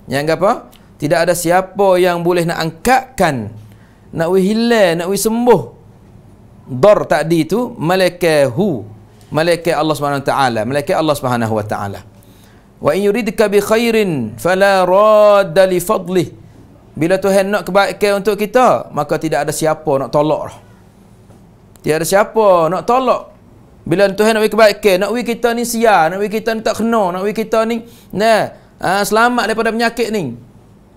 yang apa? Tidak ada siapa yang boleh nak angkatkan nak we hilal, nak we sembuh. Dar tadi tu malaikahu, malaikat Allah Subhanahu taala, malaikat Allah Subhanahu wa taala. Ta wa in yuridka bi khairin fala radda li fadlih bila Tuhan nak kebaikan untuk kita maka tidak ada siapa nak tolak tidak ada siapa nak tolak bila Tuhan nak bagi kebaikan nak bagi kita ni sial nak bagi kita ni tak kena nak bagi kita ni nah uh, selamat daripada penyakit ni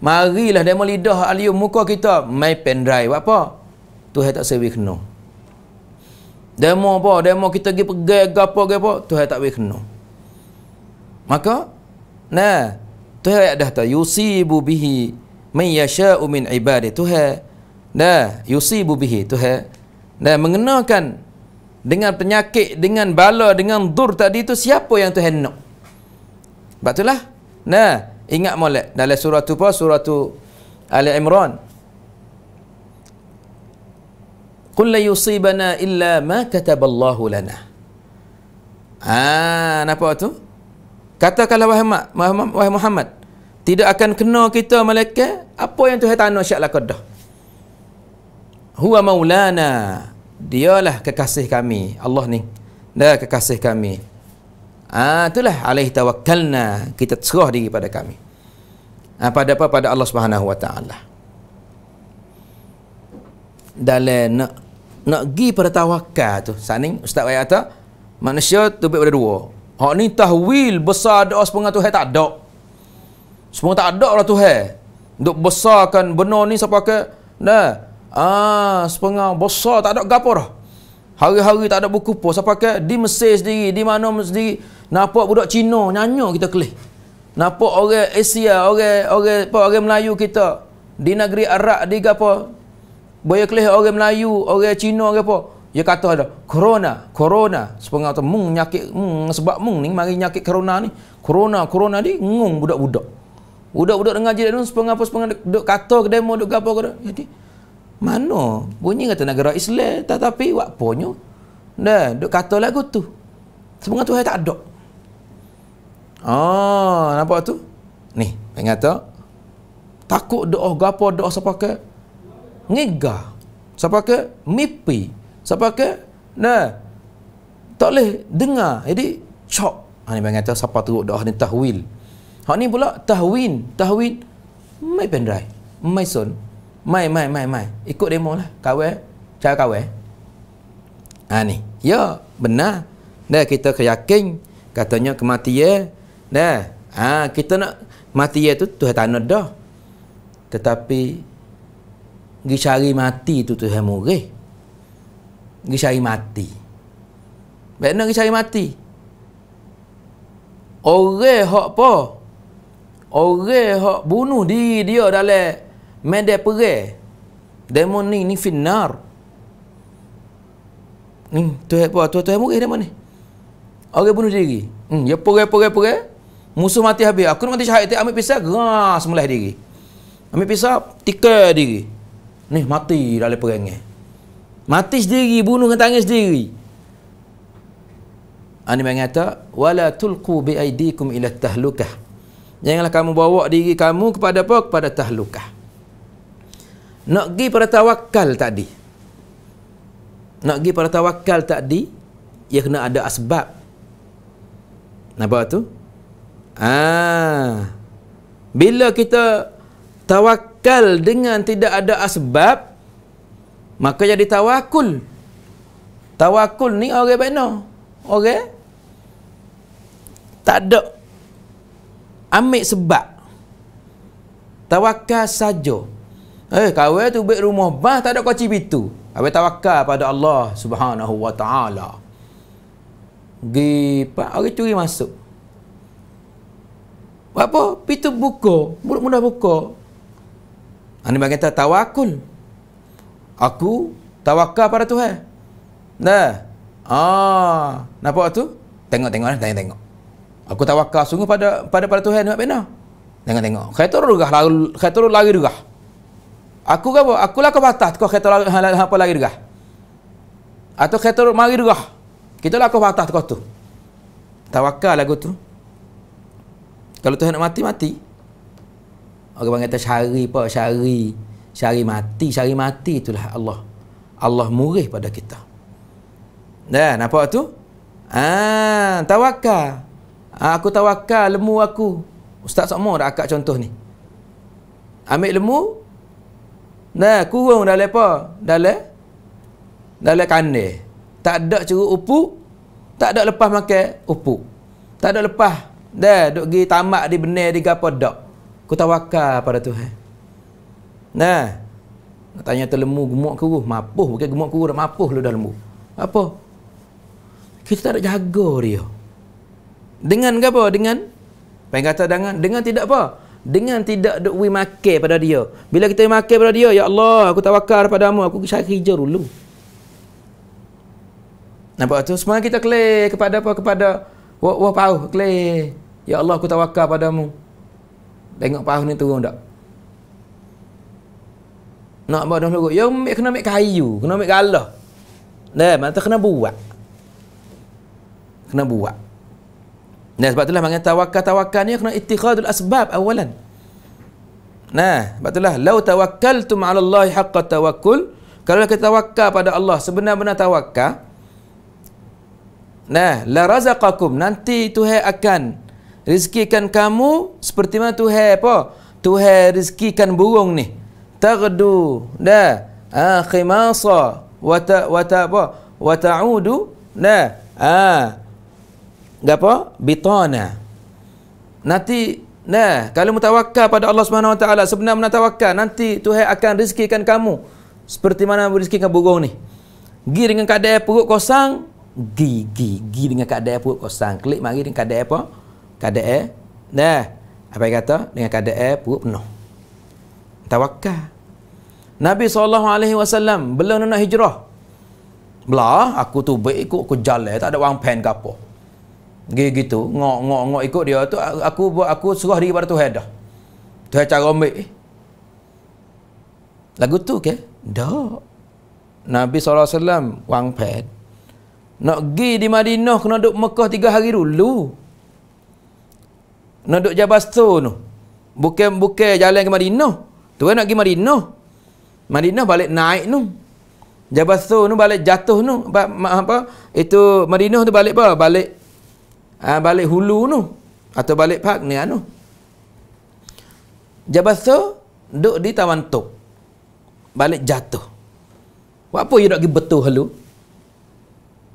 marilah demo lidah alium muka kita mai pendrai buat apa Tuhan tak sewi kena demo apa demo kita pergi pegang apa apa Tuhan tak bagi kena maka nah Tuhan ayat dah tu yusibu bihi may yasha'u min ibadi Tuhan nah yusibu bihi Tuhan nah mengenakan dengan penyakit dengan bala dengan dur tadi tu siapa yang Tuhan nak sebab itulah nah ingat molek dalam surah tu pa, surah tu Ali Imran Qul la yusibana illa ma kataballahu lana Ah, nampak tu? Katakanlah wahai Muhammad, wahai Muhammad tidak akan kena kita malaikat apa yang Tuhan tanah syaklah kedah. Huwa maulana. Dialah kekasih kami. Allah ni. Dia kekasih kami. Ah ha, itulah alaihi tawakkalna. Kita serah diri pada kami. Ha, pada apa? Pada Allah Subhanahu wa taala. Dalam nak nak pergi pada tawakal tu. Sanin ustaz ayat tu manusia tu pada dua. Hak ni tahwil besar doa sepengah Tuhan tak ada. Sepengah tak ada lah Tuhan. Untuk besarkan benar ni siapa ke? Nah. Ah, sepengah besar tak ada gapo dah. Hari-hari tak ada buku pun siapa ke? Di Mesir sendiri, di mana sendiri nampak budak Cina nyanyo kita kelih. Nampak orang Asia, orang orang apa orang Melayu kita di negeri Arak di gapo? boleh kelih orang Melayu, orang Cina orang apa? dia kata ada corona corona sepengau tu mung nyakit mung sebab mung ni mari nyakit corona ni corona corona ni ngung budak-budak budak-budak dengar jadi tu sepengau apa sepengau duk kata ke demo duk gapo kata jadi mana bunyi kata negara Islam tetapi waktunya dah duk kata lagu tu sepengau tu hai tak ada Oh, nampak tu? Ni, ingat tak? Takut doa gapo doa siapa ke? Ngega. Siapa ke? Mipi siapa ke nah tak boleh dengar jadi chop ha ni bang kata siapa teruk dah ni tahwil ha ni pula tahwin tahwin mai pendrai mai son mai mai mai mai ikut demo lah kawel cara kawel ha ni ya benar dah kita keyakin katanya kematian dah ha kita nak mati tu Tuhan tak dah tetapi pergi cari mati tu Tuhan murih pergi cari mati. Bagaimana pergi cari mati? Orang hak apa? Orang hak bunuh diri dia dalam medan perang. Demon ni ni finar. Ni tu apa? Tu tu murid demon ni. Orang bunuh diri. Hmm, ya perang perang perang. Musuh mati habis. Aku nak mati syahid, ambil pisah geras semula diri. Ambil pisah tikar diri. Ni mati dalam perangai. Mati sendiri, bunuh dengan tangan sendiri. Ani ah, mengata, wala tulqu bi aidikum ila tahlukah. Janganlah kamu bawa diri kamu kepada apa? Kepada tahlukah. Nak pergi pada tawakal tadi. Nak pergi pada tawakal tadi, ia ya kena ada asbab. Nampak tu? Ah. Bila kita tawakal dengan tidak ada asbab, Maka jadi tawakul. Tawakul ni orang bena. Orang tak ada ambil sebab. Tawakal saja. Eh, kawe tu baik rumah bah tak ada kunci pintu. Awe tawakal pada Allah Subhanahu wa taala. Gi pak orang curi masuk. Apa? Pintu buka, mudah-mudah buka. Ani bagi tawakul aku tawakal pada Tuhan. Dah. Ah, nampak tu? Tengok-tengok dah, tengok-tengok. Aku tawakal sungguh pada pada pada Tuhan nak benar. Tengok-tengok. Khaitor rugah lalu khaitor lagi rugah. Aku gapo? Aku lah patah kau khaitor ha, ha, apa lagi rugah. Atau khaitor mari rugah. Kita lah kau patah kau tu. Tawakal lagu tu. Kalau Tuhan nak mati mati. Orang kata syar'i, apa? syari cari mati cari mati itulah Allah Allah murih pada kita dan apa tu ah ha, tawakal ah, ha, aku tawakal lemu aku ustaz sokmo dah akak contoh ni ambil lemu Dah, kurung dah apa dah, dalam kandil tak ada ceruk upu tak ada lepas makan upu tak ada lepas dah duk gi tamak di benar di gapo dak ku tawakal pada tuhan Nah. Nak tanya terlemu gemuk ke ruh? Mapuh bukan gemuk ke ruh, mapuh lu dah lembu. Apa? Kita tak ada jaga dia. Dengan ke apa? Dengan Pengen kata dengan, dengan tidak apa? Dengan tidak duk we make pada dia. Bila kita make pada dia, ya Allah, aku tawakal pada mu, aku cari kerja dulu. Nampak tu semua kita klik kepada apa? Kepada wah wah pau klik. Ya Allah, aku tawakal pada mu. Tengok pau ni turun tak? Nak buat dah logo. Ya ambil kena ambil kayu, kena ambil galah. Dah, mata kena buat. Kena buat. Nah, sebab itulah mengenai tawakal tawakal ni kena ittikhadul asbab awalan. Nah, sebab itulah lau tawakkaltum ala Allah haqqa tawakkul, kalau kita tawakal pada Allah sebenar-benar tawakal, Nah, la razaqakum nanti Tuhan akan rezekikan kamu seperti mana Tuhan apa? Tuhan rezekikan burung ni taghdu na ha, ah, khimasa wa ta wa ta apa wa taudu na ha ah. gapo bitana nanti nah kalau mutawakkal pada Allah Subhanahu wa taala sebenarnya menatawakkal nanti Tuhan akan rezekikan kamu seperti mana rezekikan burung ni gi dengan keadaan perut kosong gi gi gi dengan keadaan perut kosong klik mari dengan keadaan apa keadaan nah apa yang kata dengan keadaan perut penuh tawakal. Nabi SAW belum nak hijrah. Belah, aku tu baik ikut, aku jalan, tak ada wang pen ke apa. Gitu, gitu ngok, ngok, ngok ikut dia tu, aku buat aku serah diri pada Tuhan dah. Tuhan cara ambil. Lagu tu ke? Dah. Nabi SAW, wang pen. Nak pergi di Madinah, kena duduk Mekah tiga hari dulu. Nak duduk Jabastu tu. Bukan-bukan jalan ke Madinah. Tu kan nak pergi Madinah. Madinah balik naik tu. Jabal Sur tu balik jatuh tu. Apa? Itu Madinah tu balik apa? Balik ha, balik hulu tu. Atau balik Pak ni anu. Jabal Sur duduk di Taman Tok. Balik jatuh. Apa dia nak pergi betul halu?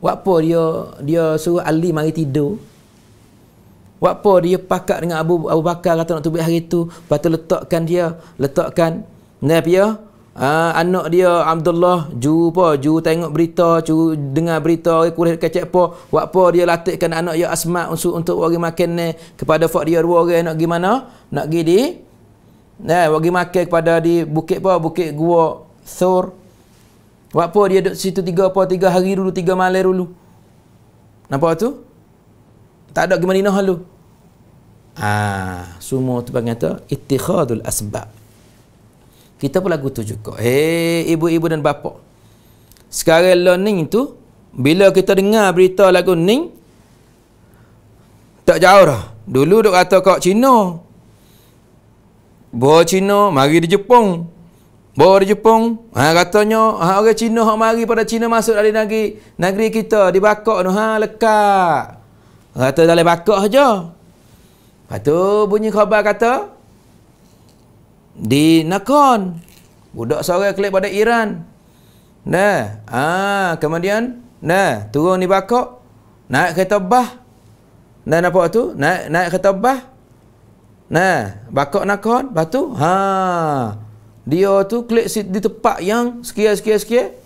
Apa dia dia suruh Ali mari tidur? Wapo dia pakat dengan Abu Abu Bakar kata nak tubuh hari itu, lepas tu letakkan dia, letakkan Nabi ya. Uh, anak dia Abdullah ju apa ju tengok berita ju dengar berita orang kulit kecek apa wakpo dia latihkan anak dia ya asma untuk untuk orang makan ni kepada fak dia dua orang nak pergi mana nak pergi di nah bagi makan kepada di bukit apa bukit gua thor wakpo dia duduk situ tiga apa tiga hari dulu tiga malam dulu nampak tu tak ada gimana nak halu. Ah, semua tu kata ittikhadul asbab. Kita pun lagu tu juga. Hei eh, ibu-ibu dan bapa. Sekarang learning tu bila kita dengar berita lagu ni tak jauh dah. Dulu dok kata kau Cina. Bawa Cina mari di Jepun. Bawa di Jepun. Ha, katanya ha, orang Cina yang mari pada Cina masuk dari negeri, negeri kita. Dibakar tu. Ha, lekat. Kata dalam bakar saja. Lepas ha, tu bunyi khabar kata di Nakon budak seorang kelik pada Iran. Nah, ah kemudian nah turun ni Bakok naik kereta bah. Nah napa tu? Naik naik kereta bah. Nah, Bakok Nakon, batu. Ha. Dia tu klik di tempat yang sekian-sekian-sekian.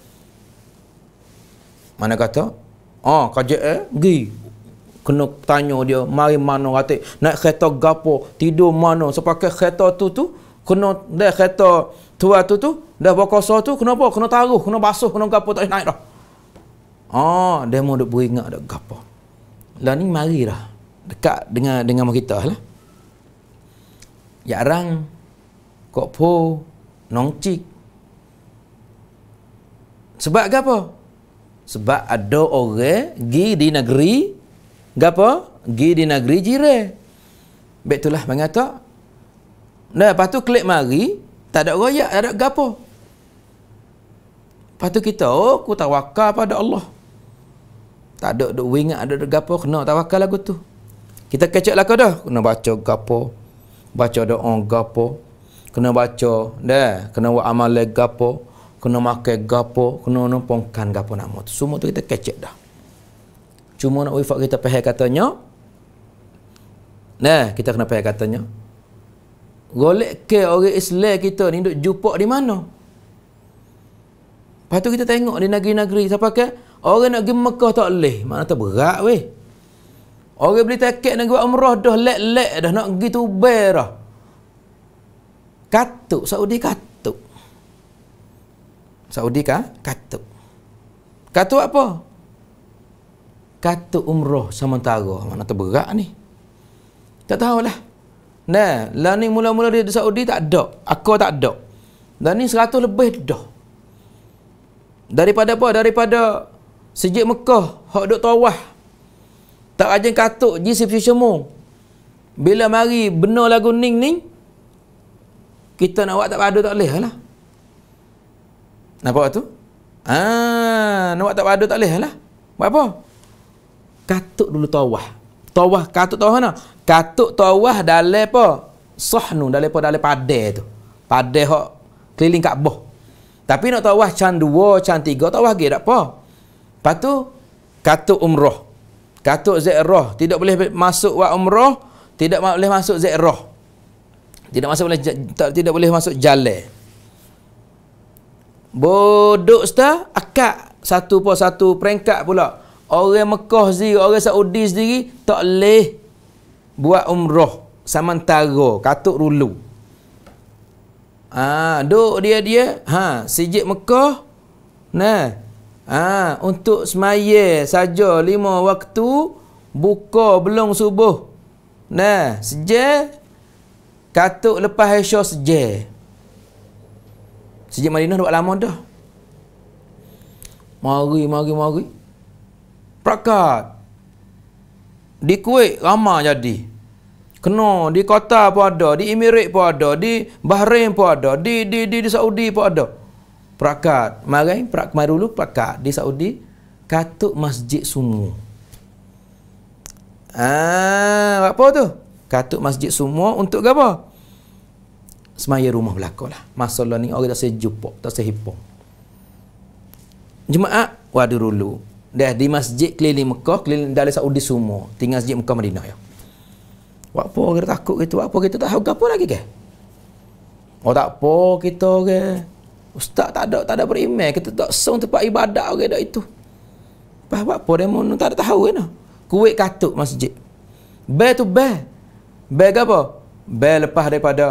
Mana kata? Oh, ah, kerja eh? Pergi kena tanya dia mari mana kata naik kereta gapo tidur mana sepakai kereta tu tu kena dah kereta tua tu tu dah berkuasa tu kenapa kena taruh kena basuh kena gapo tak naik dah oh dia mau duk beringat dak gapo lah ni mari dah dekat dengan dengan kita lah yarang kok po nongcik sebab apa sebab ada orang pergi di negeri Gapo? Gi di negeri jiran. Betullah mengata. Nah, lepas tu klik mari, tak ada royak, tak ada gapo. Lepas tu kita, oh, aku tawakal pada Allah. Tak ada duk ingat ada duk gapo kena tawakal lagu tu. Kita kecek lah kau dah, kena baca gapo. Baca doa gapo. Kena baca, dah, kena buat amal gapo. Kena makan gapo, kena numpungkan gapo nama tu. Semua tu kita kecek dah cuma nak wifak kita pahal katanya nah kita kena pahal katanya golek ke orang Islam kita ni duk jumpa di mana lepas tu kita tengok di negeri-negeri siapa ke orang nak pergi Mekah tak boleh mana tak berat weh orang beli tiket nak buat umrah dah lek-lek dah nak pergi tu berah katuk Saudi katuk Saudi kah katuk katuk apa kata umrah sementara mana terberat ni tak tahulah nah la ni mula-mula dia di Saudi tak ada aku tak ada lah dan ni 100 lebih dah daripada apa daripada sejak Mekah hak duk tawah tak rajin katuk ji sifu semua bila mari benda lagu ning ning kita nak buat tak padu tak boleh lah nampak tu ah nak buat tak padu tak boleh lah buat apa katuk dulu tawah. Tawah katuk tawah mana? Katuk tawah dalam apa? Sahnu dalam apa dalam pade tu. Pade hok keliling Kaabah. Tapi nak tawah can dua, can tiga tawah ge dak apa. Lepas tu katuk umrah. Katuk zairah tidak boleh masuk buat umrah, tidak boleh masuk zairah. Tidak masuk boleh tak, tidak boleh masuk Jale. Bodoh sta akak satu po satu peringkat pula orang Mekah sendiri, orang Saudi sendiri tak leh buat umrah sementara katuk rulu. Ha, duk dia dia, ha, sijik Mekah nah. Ha, untuk semaya saja lima waktu buka belum subuh. Nah, sejak katuk lepas Aisyah sejak. Sejak Madinah dah lama dah. Mari, mari, mari prakat di Kuwait ramai jadi kena di kota pun ada di Emirat pun ada di Bahrain pun ada di di di, di Saudi pun ada prakat mari prak mari dulu prakat di Saudi katuk masjid semua ha, ah apa tu katuk masjid semua untuk apa semaya rumah belakolah masalah ni orang tak sejuk tak sehipo jemaah wadu dulu dah di masjid keliling Mekah keliling dari Saudi semua tinggal masjid Mekah Madinah ya apa kita takut gitu apa kita tak tahu apa lagi ke oh tak apa kita ke ustaz tak ada tak ada beriman kita tak sung tempat ibadah orang dak itu apa apa dia tak ada tahu kena ya, kuit katuk masjid ba tu ba ba apa ba lepas daripada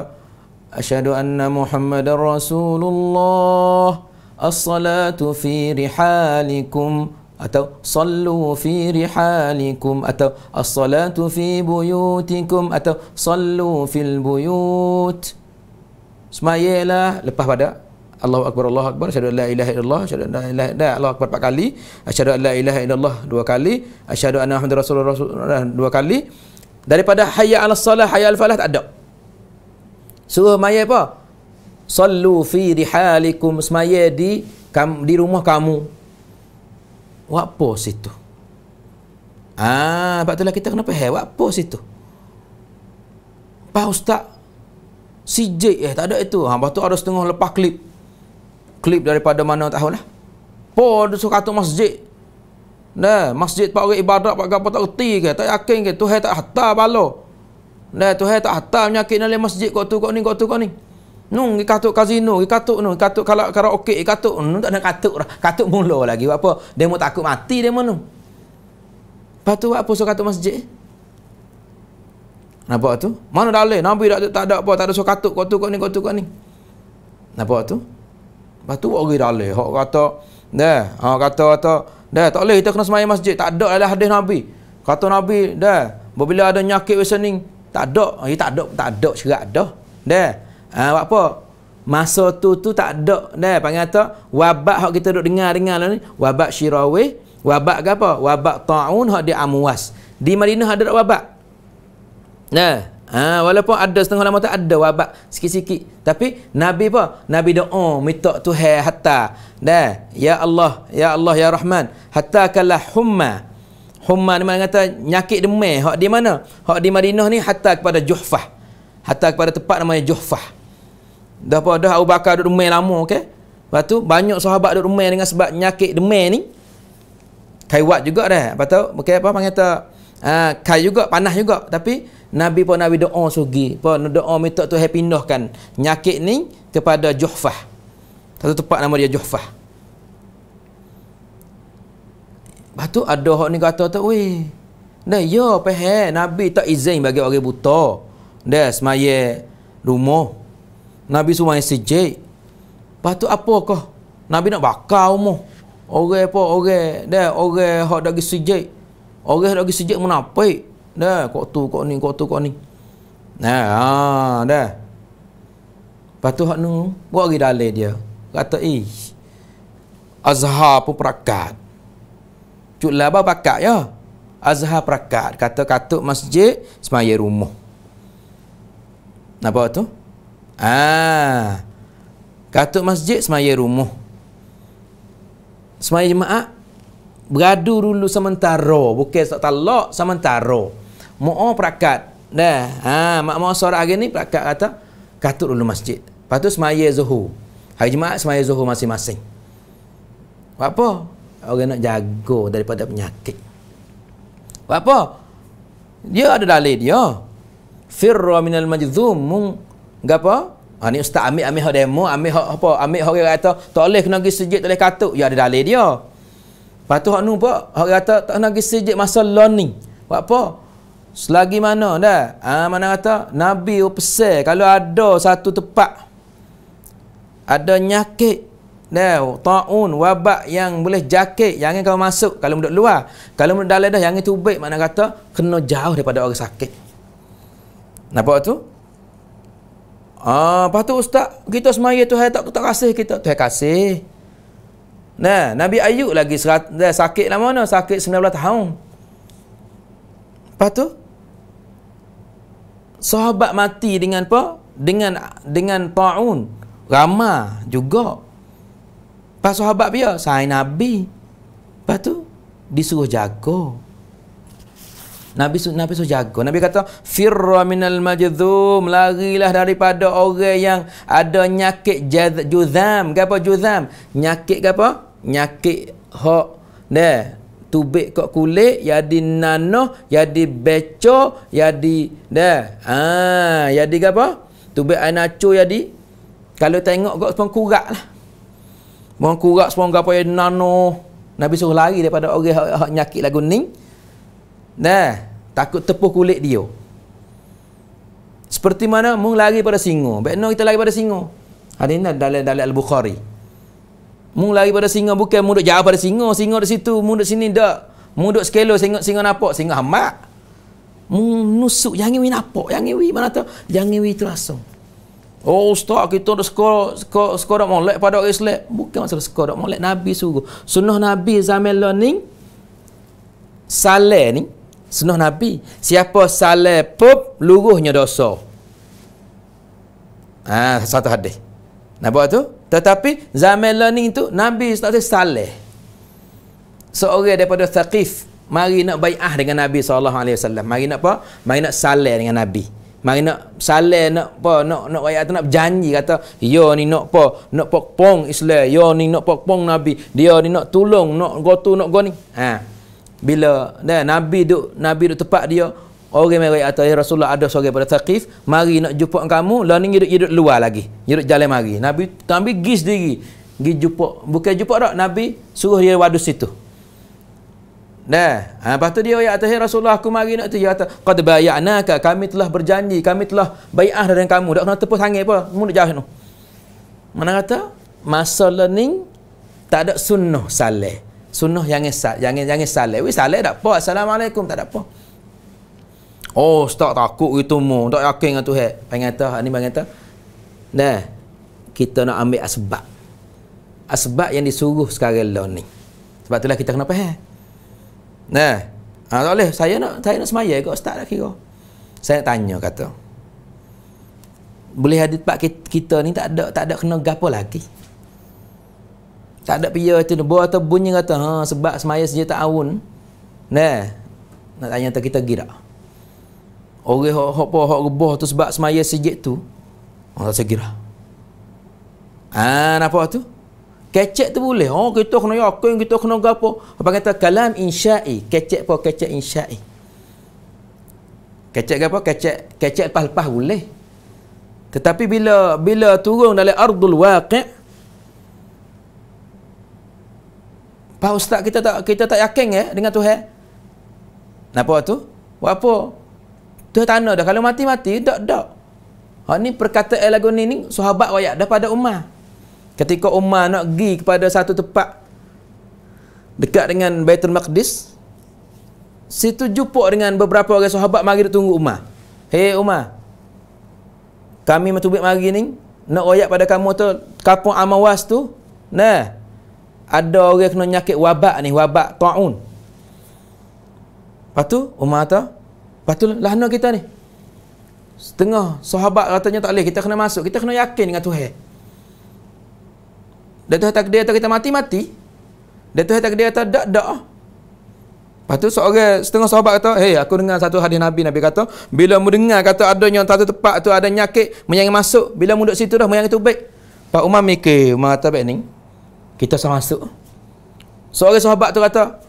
asyhadu anna muhammadar rasulullah as-salatu fi rihalikum atau sallu fi rihalikum atau as-salatu fi buyutikum atau sallu fil buyut semayalah lepas pada Allahu akbar Allahu akbar asyhadu an ilaha illallah asyhadu an la ilaha illallah Allahu akbar 4 kali asyhadu an la ilaha illallah 2 kali asyhadu anna muhammadar rasulullah rasul 2 kali daripada hayya al salah hayya al falah tak ada suruh maya apa sallu fi rihalikum semaya di kam, di rumah kamu Wak po situ. Ah, sebab itulah kita kena faham wak po situ. Pak ustaz CJ eh tak ada itu. Hang ah, tu ada setengah lepas klip. Klip daripada mana tak lah. Po ada satu masjid. Nah, masjid pak orang ibadat pak gapo tak reti ke, tak yakin ke, Tuhan tak hatta balo. Nah, Tuhan tak hatta menyakit dalam masjid kok tu kok ni kok tu kok ni. Nung ke katuk kazino, ke katuk nung, katuk kalau kalau okey, katuk nung hmm, tak nak katuk lah. Katuk mulo lagi. Apa? Demo takut mati demo nung. Lepas tu apa sokatu masjid? Napa tu? Mana dalil? Nabi tak, tak ada apa, tak ada sokatu kau tu kau ni, kau tu kau ni. Napa tu? Lepas tu orang dalil. Hak kata, dah, ha kata kata, dah tak boleh kita kena semai masjid. Tak ada lah hadis Nabi. Kata Nabi, dah, bila ada nyakit wesening, tak ada. Ya tak ada, tak ada cerak dah. Dah. Ha, apa? Masa tu tu tak ada dah panggil tak wabak hak kita duk dengar-dengar lah ni, wabak Syirawi, wabak ke apa? Wabak taun hak dia Amwas. Di Madinah ada wabak. Nah, ha, walaupun ada setengah lama tak ada wabak sikit-sikit, tapi Nabi apa? Nabi doa oh, minta Tuhan hatta. Dah, ya Allah, ya Allah ya Rahman, hatta kalah humma. Humma ni mana kata nyakit demam hak di mana? Hak di Madinah ni hatta kepada Juhfah. Hatta kepada tempat namanya Juhfah dah pada dah Abu Bakar duduk demai lama okey lepas tu banyak sahabat duduk demai dengan sebab nyakit demai ni kaiwat juga dah lepas tu okey apa panggil tak Ah, kai juga panas juga tapi nabi pun nabi doa sugi pun doa minta tu happy nyakit ni kepada Juhfah satu tempat nama dia Juhfah lepas tu ada orang ni kata tu weh dah ya peh eh, nabi tak izin bagi orang buta dah semaya rumah Nabi semua yang sejik. Lepas tu apakah? Nabi nak bakar rumah. Orang apa? Orang. Dah, orang yang dah sejik. Orang yang dah sejik menapik. Dah, kok tu, kok ni, kok tu, kok ni. Nah, ha, dah. Lepas tu, hak ni, buat lagi dalai dia. Kata, ih. azha pun prakat, Cuk laba lah, pakat, ya. azha prakat, Kata, katuk masjid, semaya rumah. Nampak tu? Ah. Katuk masjid semaya rumuh. Semaya jemaah beradu dulu sementara, bukan tak talak sementara. Mu'o prakat. Dah. Ha, mak mau sorak hari ni prakat kata katuk dulu masjid. Lepas tu semaya zuhur. Hari jemaah semaya zuhur masing-masing. Buat apa? Orang nak jago daripada penyakit. Buat apa? Dia ada dalil dia. Firra minal majzum mung Gapo? Ha ah, ni ustaz ambil ambil hak demo, ambil hak apa? Ambil hak orang kata tak boleh kena pergi sujud, tak boleh katuk. Ya ada dalil dia. Lepas hak nu pak, hak kata tak kena pergi sujud masa learning. Buat apa? Selagi mana dah? Ha mana kata Nabi pesan kalau ada satu tempat ada nyakit dah taun wabak yang boleh jakit jangan kau masuk kalau duduk luar kalau duduk dalam dah yang itu baik mana kata kena jauh daripada orang sakit nampak tu Ah, lepas tu ustaz, kita semaya Tuhan tak tak kasih kita. Tuhan kasih. Nah, Nabi Ayub lagi serat, dah, sakit lama mana? Sakit 19 tahun. Patu. sahabat mati dengan apa? Dengan dengan taun. Rama juga. Pas sahabat dia, sahabat Nabi. patu tu disuruh jaga. Nabi su Nabi suruh jaga. Nabi kata firra minal majdhum larilah daripada orang yang ada nyakit juzam. Gapo juzam? Nyakit gapo? Nyakit hok deh tubik kok kulit jadi nanoh jadi beco jadi deh ha, ah jadi apa tubik anaco jadi kalau tengok kok sepong kurak lah sepong kurak sepong apa yang nano nabi suruh lari daripada orang yang nyakit lagu ning Nah, takut tepuh kulit dia. Seperti mana mung lari pada singa. Bekno kita lari pada singa. Hadis ni dalam Al-Bukhari. Mung lari pada singa bukan mung duk jauh pada singa, singa di situ, mung duk sini dak. Mung duk sekelo singa singa nampak, singa hamak. Mung nusuk yang ini nampak, yang ini mana tu? Yang ini tu Oh ustaz kita dah skor skor skor dak molek pada orang Islam. Bukan masalah skor dak molek Nabi suruh. Sunnah Nabi zaman learning saleh ni Senuh Nabi. Siapa salah pup, luruhnya dosa. Ah ha, satu hadis. Nampak tu? Tetapi zaman learning tu Nabi tak salah. saleh. Seorang daripada Thaqif mari nak bai'ah dengan Nabi saw. alaihi Mari nak apa? Mari nak saleh dengan Nabi. Mari nak saleh nak apa? Nak nak bai'ah tu nak berjanji kata, "Yo ni nak apa? Nak pokpong Islam. Yo ni nak pokpong Nabi. Dia ni nak tolong, nak go tu. nak goni." Ha bila dan nabi duk nabi duk tepat dia orang mari atas eh, Rasulullah ada seorang pada Thaqif mari nak jumpa kamu lah ni duk duk luar lagi duk jalan mari nabi nabi pergi sendiri pergi jumpa bukan jumpa dak nabi suruh dia wadus situ Nah, ha, lepas tu dia ayat atas eh, Rasulullah aku mari nak tu ya? kata qad bayyanaka kami telah berjanji kami telah bai'ah dengan kamu dak kena tepuk sangit apa mu nak jauh tu. Mana kata masa learning tak ada sunnah saleh sunnah yang esat, yang yang salat. Wei salat tak apa. Assalamualaikum tak ada apa. Oh, tak takut gitu mu. Tak yakin dengan Tuhan. Pengen tahu ni bang kata. Nah, kita nak ambil asbab. Asbab yang disuruh sekarang lah ni. Sebab itulah kita kena faham. Nah, ha, boleh. Saya nak saya nak semaya kot ustaz dah kira. Saya nak tanya kata. Boleh ada tempat kita, kita ni tak ada tak ada kena gapo lagi tak ada pia tu bau atau bunyi kata ha sebab semaya saja tak awun nah nak tanya tak kita gira orang hok hok hok rebah tu sebab semaya sejak tu orang rasa gira ah apa tu kecek tu boleh oh kita kena yakin kita kena gapo apa kata kalam insya'i kecek apa kecek insya'i kecek apa kecek kecek lepas-lepas boleh tetapi bila bila turun dalam ardul waqi' Pak Ustaz kita tak kita tak yakin ya dengan Tuhan. Kenapa tu? Buat apa? Tuhan tanda dah kalau mati mati dak dak. Ha ni perkataan lagu ni ni sahabat wayak daripada Umar. Ketika Umar nak pergi kepada satu tempat dekat dengan Baitul Maqdis situ jumpa dengan beberapa orang sahabat mari tunggu Umar. Hei Umar. Kami metubik mari ni nak wayak pada kamu tu kampung Amawas tu. Nah ada orang kena nyakit wabak ni, wabak ta'un. Lepas tu, Umar kata, lepas tu lahna kita ni. Setengah sahabat katanya tak boleh, kita kena masuk, kita kena yakin dengan Tuhan. Dan Tuhan takdir kata kita mati-mati. Dan Tuhan takdir kata, tak, tak. Ah. Lepas tu seorang setengah sahabat kata, hei aku dengar satu hadis Nabi, Nabi kata, bila mu dengar kata adanya satu tempat tu ada nyakit, menyangit masuk, bila mu duduk situ dah, menyangit tu baik. Pak Umar mikir, Umar kata baik ni, kita sama masuk. Seorang sahabat tu kata,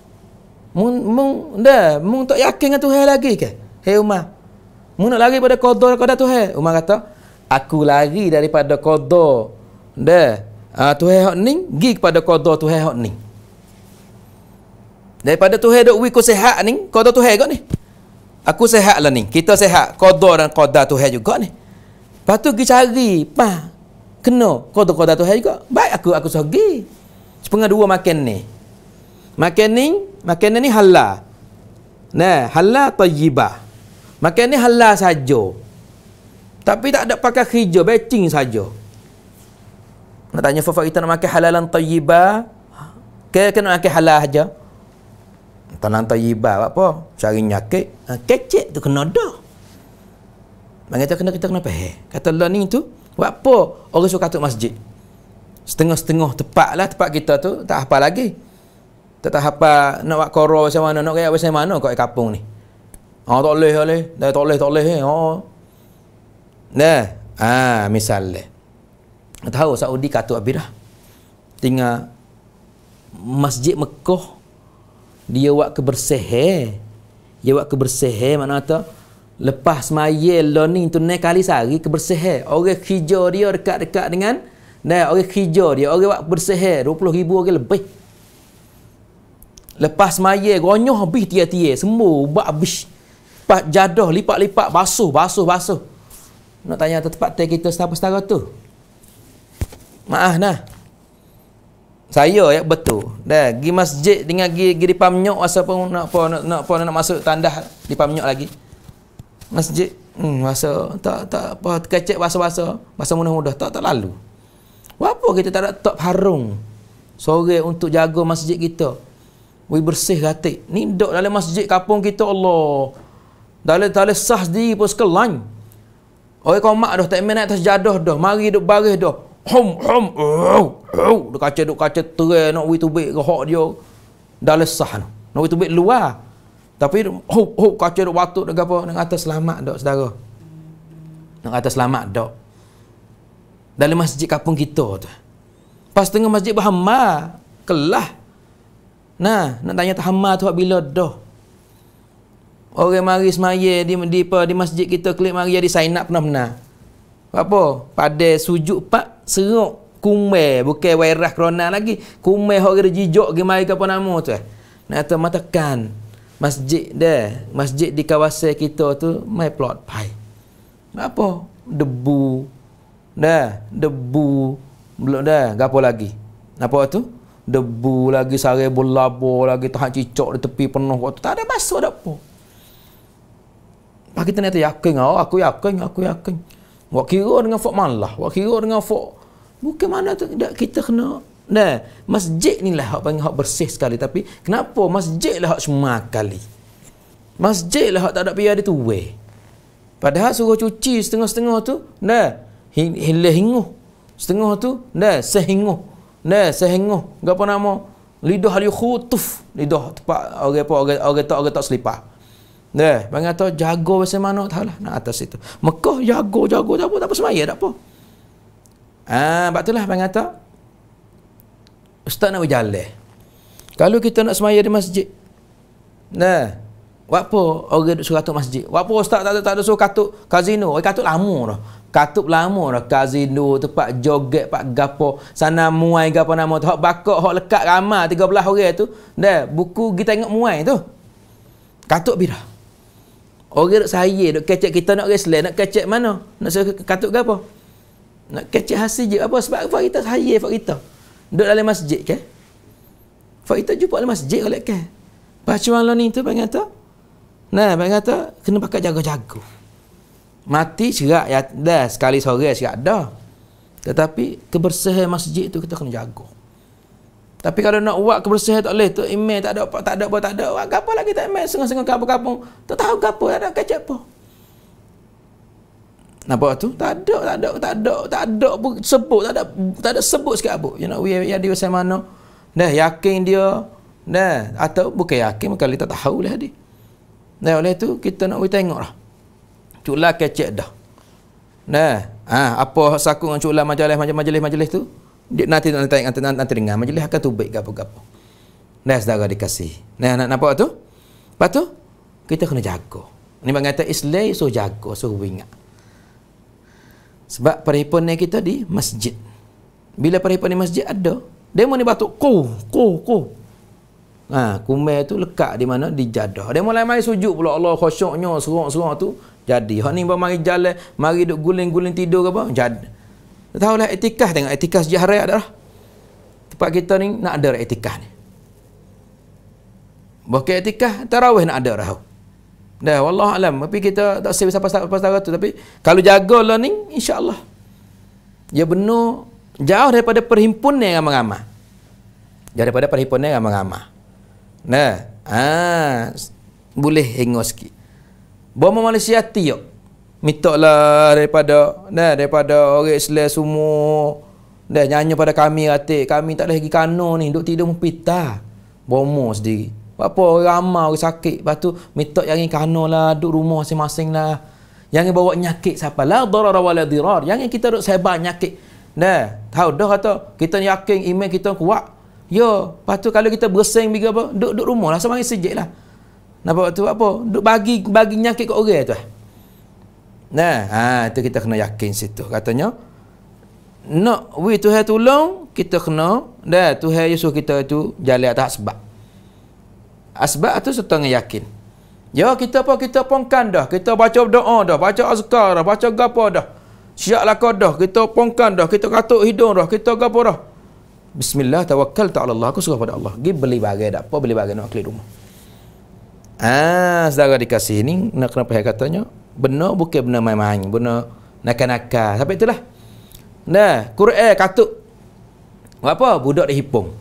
"Mung mung dah, mung tak yakin dengan Tuhan lagi ke?" Hei Umar. Mung nak lari pada qada qada Tuhan. Umar kata, "Aku lari daripada qada dah. Ah uh, Tuhan hok ning, gi kepada qada Tuhan hok ning." Daripada Tuhan dok wiku sehat ning, qada Tuhan gak ni. Aku sehat lah ni. Kita sehat. Qadar dan qadar Tuhan juga ni. Lepas tu pergi cari. Pah kena kota-kota tu juga. Baik aku aku sogi. Sepengah dua makan ni. Makan ni, makanan ni halal. Nah, halal tayyibah. Makan ni halal saja. Tapi tak ada pakai hijau, becing saja. Nak tanya fafa kita nak makan halalan tayyibah ke kena makan halal saja? tanah tayyibah apa? Cari nyakit. Ha, kecek tu kena dah. Mengata kita kena faham. Kata Allah ni tu, Buat apa orang suka katuk masjid? Setengah-setengah tepat lah tepat kita tu. Tak apa lagi. Tak tahu apa nak buat koro macam mana, nak kaya macam mana kat kapung ni. Oh, tak boleh, tak boleh. Dah tak boleh, tak boleh. Eh. Oh. Ha. Nah, ah, ha, misalnya. Tahu Saudi katuk abirah. Tinggal masjid Mekoh dia buat kebersih, eh. Dia buat kebersih eh, mana tahu Lepas semaya learning tu naik kali sehari kebersihan. Orang hijau dia dekat-dekat dengan dan orang hijau dia, orang buat bersihan 20,000 orang lebih. Lepas semaya gonyoh habis tiat-tiat, semua ubat habis. Pak jadah lipat-lipat basuh, basuh, basuh. Nak tanya tempat teh kita siapa setara tu? Maaf nah. Saya ya betul. Dah, pergi masjid dengan pergi di pamnyok asal pun nak apa nak apa nak, nak masuk tandas di pamnyok lagi masjid hmm, masa tak tak apa terkecek bahasa-bahasa bahasa mudah-mudah tak tak lalu apa kita tak ada top harung sore untuk jaga masjid kita we bersih ratik ni dok dalam masjid kampung kita Allah dalam tale sah sendiri pun sekelan oi kau mak dah tak main atas jadah dah mari duk baris dah hum hum au au duk kacau duk kaca terang nak we tubik ke hak dia dalam sah nak we tubik luar tapi hop hop kacau duk batuk dengan apa nak kata selamat dak saudara. Nak kata selamat dak. Dalam masjid kampung kita tu. Pas tengah masjid Bahama kelah. Nah, nak tanya Tahama tu bila dah? Orang mari semaya di di apa di masjid kita klik mari jadi sign up pernah-pernah. Apa? Padah sujud pak seruk kumeh bukan wairah corona lagi kumeh orang jijok gimai ke apa nama tu eh nak mata kan masjid deh masjid di kawasan kita tu mai plot pai apa debu dah debu belum dah gapo lagi apa tu debu lagi sarai bolabo lagi tahan cicak di tepi penuh waktu tak ada masuk dak apa pagi tadi yakin oh, aku yakin aku yakin wak kira dengan fok malah wak kira dengan fok bukan mana tu kita kena Nah, masjid ni lah hak panggil hak bersih sekali tapi kenapa masjid lah hak kali Masjid lah hak tak ada biar dia tu we. Padahal suruh cuci setengah-setengah tu, nah, hilah hinguh. Setengah tu, nah, sehinguh. Nah, sehinguh. Gapo nama? Lidah al khutuf. Lidah tempat orang apa orang orang tak orang tak selipah. Nah, bang kata jaga macam mana lah nak atas itu. Mekah jaga jaga tak apa tak apa semaya tak apa. Ah, ha, sebab itulah bang kata Ustaz nak berjalan. Kalau kita nak semaya di masjid. Nah. Wapo orang duduk suruh katuk masjid? Wapo ustaz tak ada tak ada suruh katuk kazino. Oi katuk lama dah. Katuk lama dah kazino tempat joget pak gapo sana muai gapo nama tu. Hak bakok hak lekat ramai 13 orang tu. Dah buku kita tengok muai tu. Katuk bila? Orang duduk saya duduk kecek kita nak reslan nak kecek mana? Nak suruh katuk gapo? Nak kecek hasil je apa sebab apa kita saya fak kita duduk dalam masjid ke? Fak itu jumpa dalam masjid oleh ke? Baca orang ni tu bang kata. Nah, bang kata kena pakai jaga-jaga. Mati cerak ya dah sekali sore cerak dah. Tetapi kebersihan masjid tu kita kena jago. Tapi kalau nak buat kebersihan tak boleh tu email tak ada apa tak ada apa tak ada. Apa lagi tak email sengah-sengah kampung-kampung. Tak tahu apa ada kecek apa. Nampak tu? Tak ada, tak ada, tak ada, tak ada pun sebut, tak ada, tak ada sebut sikit abu. You know, we dia saya mana? Dah yakin dia. Dah atau bukan yakin maka kita tak tahu lah dia. Dah oleh tu kita nak tengok lah. Cula kecek dah. Nah, ah ha, apa sakung dengan cula majalah macam majlis majlis tu? Dia, nanti nanti tanya nanti, nanti, nanti dengar majlis akan tubik gapo-gapo. Dah saudara dikasih. Nah, nak nampak tu? Lepas tu kita kena jaga. Ini bang kata Islam so jaga, so ingat. Sebab perhimpunan kita di masjid. Bila perhimpunan di masjid ada, demo ni batuk ko ko ko. Ha, kumel tu lekat di mana? Di jadah. Dia mulai mari sujud pula Allah khusyuknya serak-serak tu jadi. Hak ni baru mari jalan, mari duk guling-guling tidur ke apa? Jadi. Tahulah etikah tengok etikah sejak hari adalah tempat kita ni nak ada etikah ni. Bukan etikah tarawih nak ada dah. Dah, Allah alam. Tapi kita tak save sampai sampai setara tu. Tapi kalau jaga learning, ni, insyaAllah. ya benar jauh daripada perhimpunan yang ramah-ramah. Daripada perhimpunan yang ramah-ramah. Nah, ah, boleh hingga sikit. Bawa Malaysia tiup. Mitoklah daripada, nah, daripada orang Islam semua. Dah, nyanyi pada kami ratik. Kami tak ada lagi kano ni. Duk tidur pun pita. Bawa sendiri. Buat apa orang ramai orang sakit. Lepas tu minta yang ingin kano lah, duduk rumah masing-masing lah. Yang ingin bawa nyakit siapa? La darara wala dirar. Yang kita duduk sebar nyakit. Nah, tahu dah kata kita yakin iman kita kuat. Yo, ya, lepas tu kalau kita bersaing biga apa? Duduk duduk rumah lah sembang sejuk lah. Napa waktu apa? Duduk bagi bagi nyakit ke orang tu. Eh. Nah, ha itu kita kena yakin situ katanya. Nak no, we to have tolong kita kena dah Tuhan Yesus kita tu jalan tak sebab. Asbab tu serta yakin. Ya, kita apa? Kita pongkan dah. Kita baca doa dah. Baca azkar dah. Baca gapa dah. Syak lakar dah. Kita pongkan dah. Kita katuk hidung dah. Kita gapa dah. Bismillah, tawakal ta'ala Allah. Aku suruh pada Allah. Gi beli bagai dah. Apa beli bagai nak keliru rumah. Ah, saudara dikasih ni, nak kenapa saya katanya? Benar bukan benar main-main. Benar nakal-nakal. Sampai itulah. Nah, Quran katuk. Apa? Budak dah hipung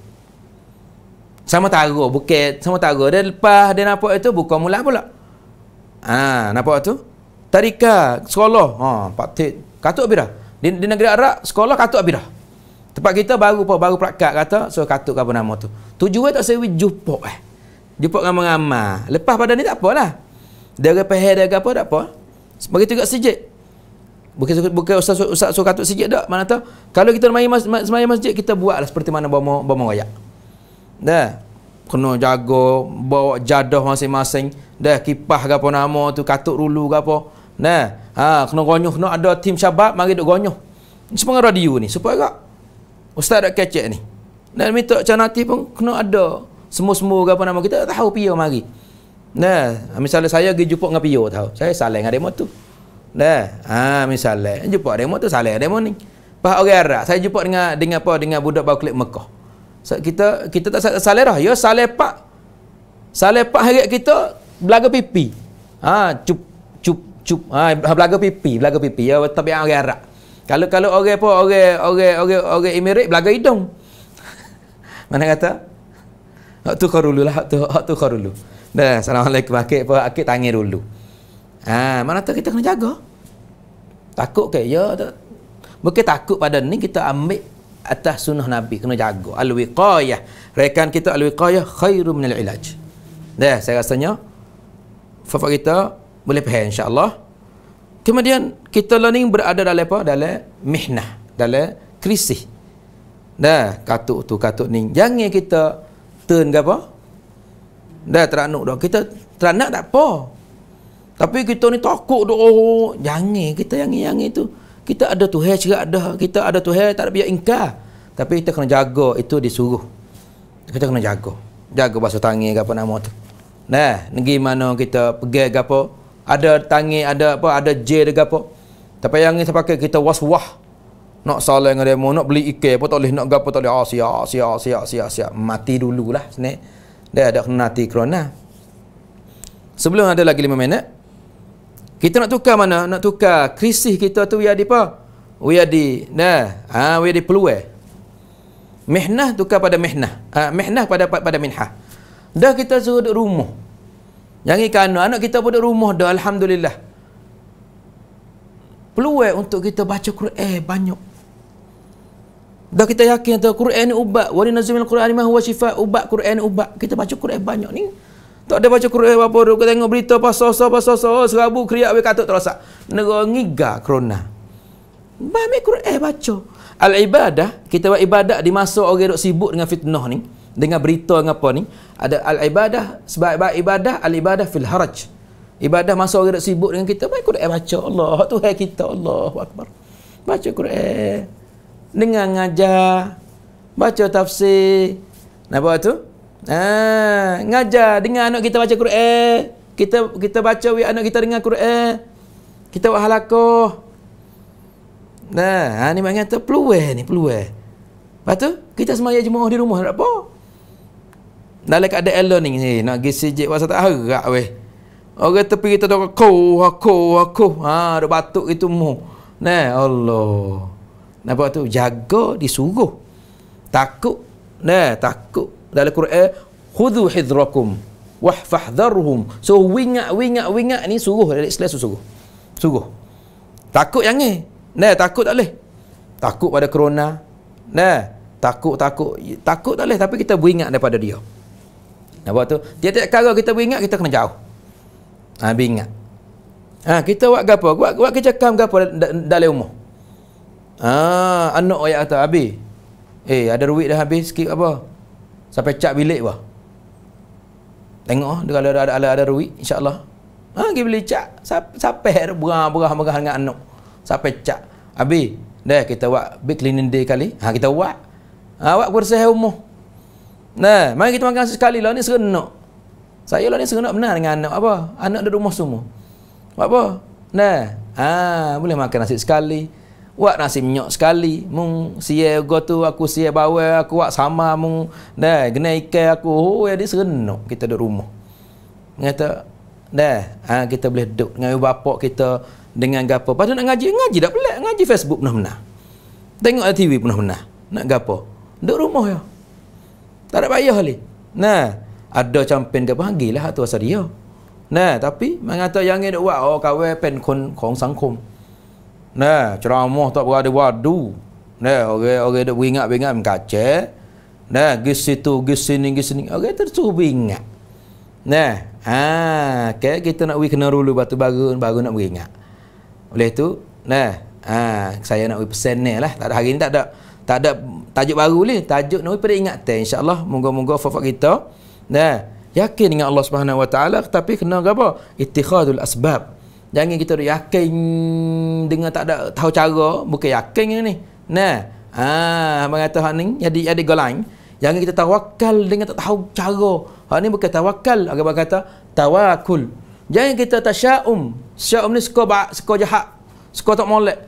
sama tara bukit sama tara dia lepas dia nampak itu buka mula pula ha nampak tu tarika sekolah ha patik katuk bira di, di negeri Arab sekolah katuk bira tempat kita baru pun baru praktik kata so katuk apa nama tu Tujuh tak sewi jupok eh Jupok ramai-ramai lepas pada ni tak apalah dia ke peh dia apa tak apa sebagai juga sejid bukan bukan ustaz ustaz so katuk sejid dak mana tahu kalau kita main semayam masjid kita buatlah seperti mana bomo bomo royak Dah. Kena jaga bawa jadah masing-masing. Dah kipah ke apa nama tu katuk rulu ke apa. Dah. Ha kena gonyoh kena ada tim syabab mari duk gonyoh. Semua radio ni supaya gak. Ustaz dak kecek ni. Dan minta canati pun kena ada semua-semua ke apa nama kita tak tahu pia mari. Nah, ha, misalnya saya pergi jumpa dengan pia tahu. Saya saling dengan demo tu. Nah, ha misalnya jumpa demo tu saling demo ni. Pas orang Arab saya jumpa dengan dengan apa dengan budak bau klik Mekah kita kita tak salerah ya salepak pak. harik kita belaga pipi ha cup cup cup ha, ha belaga pipi belaga pipi ya tapi orang Arab kalau kalau orang apa orang orang orang orang Emirat belaga hidung mana kata hak tu kharulu lah hak tu hak tu kharulu dah assalamualaikum akik apa akik tangi dulu ha mana tu kita kena jaga takut ke ya tak. mungkin takut pada ni kita ambil atas sunnah Nabi kena jaga al-wiqayah rekan kita al-wiqayah khairu minal ilaj dah saya rasanya fafak kita boleh faham insyaAllah kemudian kita learning berada dalam apa? dalam mihnah dalam krisis dah katuk tu katuk ni jangan kita turn ke apa dah teranuk dah kita teranak tak apa tapi kita ni takut dah oh, jangan kita yang yang itu kita ada tuhe cerak ada kita ada tuhe tak ada biar ingkar tapi kita kena jaga itu disuruh kita kena jaga jaga bahasa tangi apa nama tu nah negeri mana kita pergi apa ada tangi ada apa ada j ada apa tapi yang ni saya pakai kita waswah nak salah dengan demo nak beli ikan apa tak boleh nak apa tak boleh ah siap, ah, siap, ah, siap, siap. sia mati dululah sini dia ada kena mati kerana sebelum ada lagi lima minit kita nak tukar mana? Nak tukar krisis kita tu ya di apa? Ya di nah, ha, ya di peluang. Mihnah tukar pada mihnah. Ha, ah, mihnah pada pada minhah. Dah kita suruh duduk rumah. Yang ikan anak kita pun duduk rumah dah alhamdulillah. Pelue untuk kita baca Quran banyak. Dah kita yakin tu Quran ni ubat, wa nazzalna al-Quran ma huwa syifa, ubat Quran ubat. Kita baca Quran banyak ni. Tak ada baca Quran apa pun. Kau tengok berita pasal sosok pasal so oh, serabu keriak we katuk terosak. Nego ngiga corona. Bami Quran baca. Al ibadah kita buat ibadah di masa orang dok sibuk dengan fitnah ni, dengan berita dengan apa ni. Ada al ibadah sebaik ibadah al ibadah fil haraj. Ibadah masa orang dok sibuk dengan kita baik Quran baca Allah Tuhan kita Allahu akbar. Baca Quran dengan ngajar baca tafsir. Nampak tu? Ha, ngajar dengan anak kita baca Quran. Kita kita baca we anak kita dengar Quran. Kita buat halakoh. Nah, ha, ni maknanya tu peluang ni, peluang. Lepas tu, kita semaya jemaah di rumah, tak apa. Dalam ada elok ni, eh, nak pergi sejik pasal tak harap, weh. Orang tepi kita tu, kau, aku, aku. Ha, ada batuk itu mu. Nah, Allah. Nampak tu, jaga, disuruh. Takut. Nah, takut dalam Quran khudhu hidrakum wahfahdharhum so wingat wingat wingat ni suruh dalam Islam suruh suruh takut yang ni nah takut tak boleh takut pada corona nah takut takut takut tak boleh tapi kita beringat daripada dia nampak tu tiap-tiap kali kita beringat kita kena jauh ha beringat ha kita buat apa buat buat kerja kam apa dalam umur ha anak ayat kata habis eh ada duit dah habis sikit apa sampai cap bilik bah. Tengok ah, kalau ada ada ada, ada ruik insyaallah allah Ha, pergi beli cap, sampai berah-berah megah dengan anak. Sampai cap. Abi, dah kita buat big cleaning day kali. Ha, kita buat. Ha, buat kursi umur. Nah, mari kita makan sekali lah ni serenak. Saya lah ni serenak benar dengan anak apa? Anak di rumah semua. Buat apa? Nah. Ha, boleh makan nasi sekali. Buat nasi minyak sekali. Mung sia go tu aku sia bawa aku buat sama mung. Dah kena ikan aku. Oh jadi ya, serenok kita duduk rumah. Kata dah ha, kita boleh duduk dengan ibu bapa kita dengan gapo. Pada nak ngaji, ngaji dah boleh ngaji Facebook pernah pernah. Tengok TV pernah pernah. Nak gapo? Duduk rumah ya. Tak ada payah ni. Nah, ada campin gapa? panggil lah tu asal dia. Nah, tapi mengata yang ni duk buat oh kawe pen kon kong sangkum. Nah, ceramah tak berada wadu. Nah, orang-orang dak ingat beringat mengkace. Nah, gis situ, gis sini, gis sini. Orang tersuruh beringat. Nah, ha, okay, kita nak pergi kena dulu batu baru baru nak beringat. Oleh tu, nah, ha, saya nak pergi pesan ni lah. Tak ada hari ni tak ada tak ada tajuk baru ni, tajuk nak pergi ingatkan insya-Allah moga-moga fafak kita. Nah, yakin dengan Allah Subhanahu Wa Taala tapi kena apa? Ittikhadul asbab. Jangan kita yakin dengan tak ada tahu cara, bukan yakin ni. Nah, ha, abang kata hak ni jadi ada golang. Jangan kita tawakal dengan tak tahu cara. Hak ni bukan tawakal, abang kata tawakul. Jangan kita tasyaum. Syaum ni suka ba, suka jahat. Suka tak molek.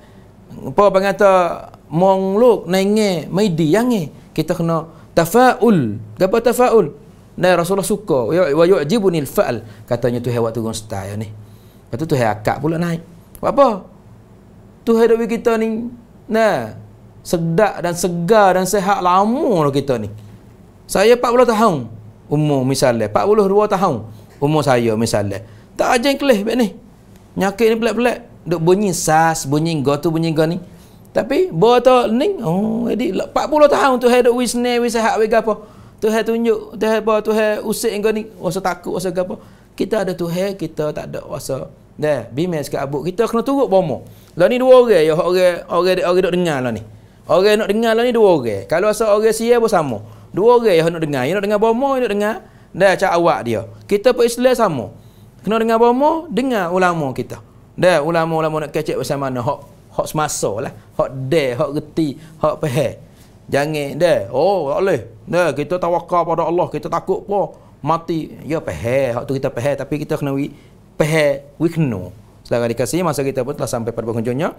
Apa abang kata mongluk nenge maidi yang ni. Kita kena tafaul. Apa tafaul? Nah Rasulullah suka wa yu'jibunil fa'al katanya tu hewan turun style ya ni. Lepas tu tu akak pula naik. Buat apa? Tu hai duit kita ni. Nah. Sedak dan segar dan sehat lama lah kita ni. Saya 40 tahun umur misalnya. 42 tahun umur saya misalnya. Tak ajar yang kelih ni. Nyakit ni pelik-pelik. Duk bunyi sas, bunyi go tu, bunyi go ni. Tapi botol tu ni. Oh, jadi 40 tahun tu hai duk wisne, wisahak, wisahak, apa. Tu hai tunjuk, tu hai apa, tu hai usik yang go ni. Rasa takut, rasa gapo kita ada tuhe kita tak ada kuasa dah bimeh sekat abuk kita kena turut bomo lah ni dua orang ya orang orang orang nak dengar lah ni orang nak dengar lah ni dua orang kalau asal orang sia pun sama dua orang yang nak dengar yang nak dengar bomo nak dengar dah cak awak dia kita pun Islam sama kena dengar bomo dengar ulama kita dah ulama-ulama nak kecek pasal mana hok hok semasa lah hok de hok geti hok pehe. jangan dah oh tak boleh dah kita tawakal pada Allah kita takut pun mati ya Hak tu kita peher tapi kita kena we, peher we kena selagi dikasih masa kita pun telah sampai pada penghujungnya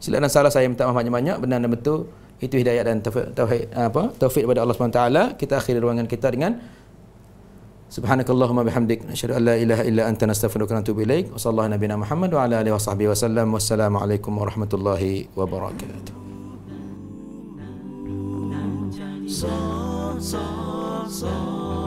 silap dan salah saya minta maaf banyak-banyak benar dan betul itu hidayah dan taufik, taufik apa taufik daripada Allah SWT kita akhiri ruangan kita dengan Subhanakallahumma bihamdik asyhadu an la ilaha illa anta nastaghfiruka wa atubu ilaik wa sallallahu ala Muhammad wa ala alihi wa sahbihi wassalamu alaikum warahmatullahi wabarakatuh so, so, so.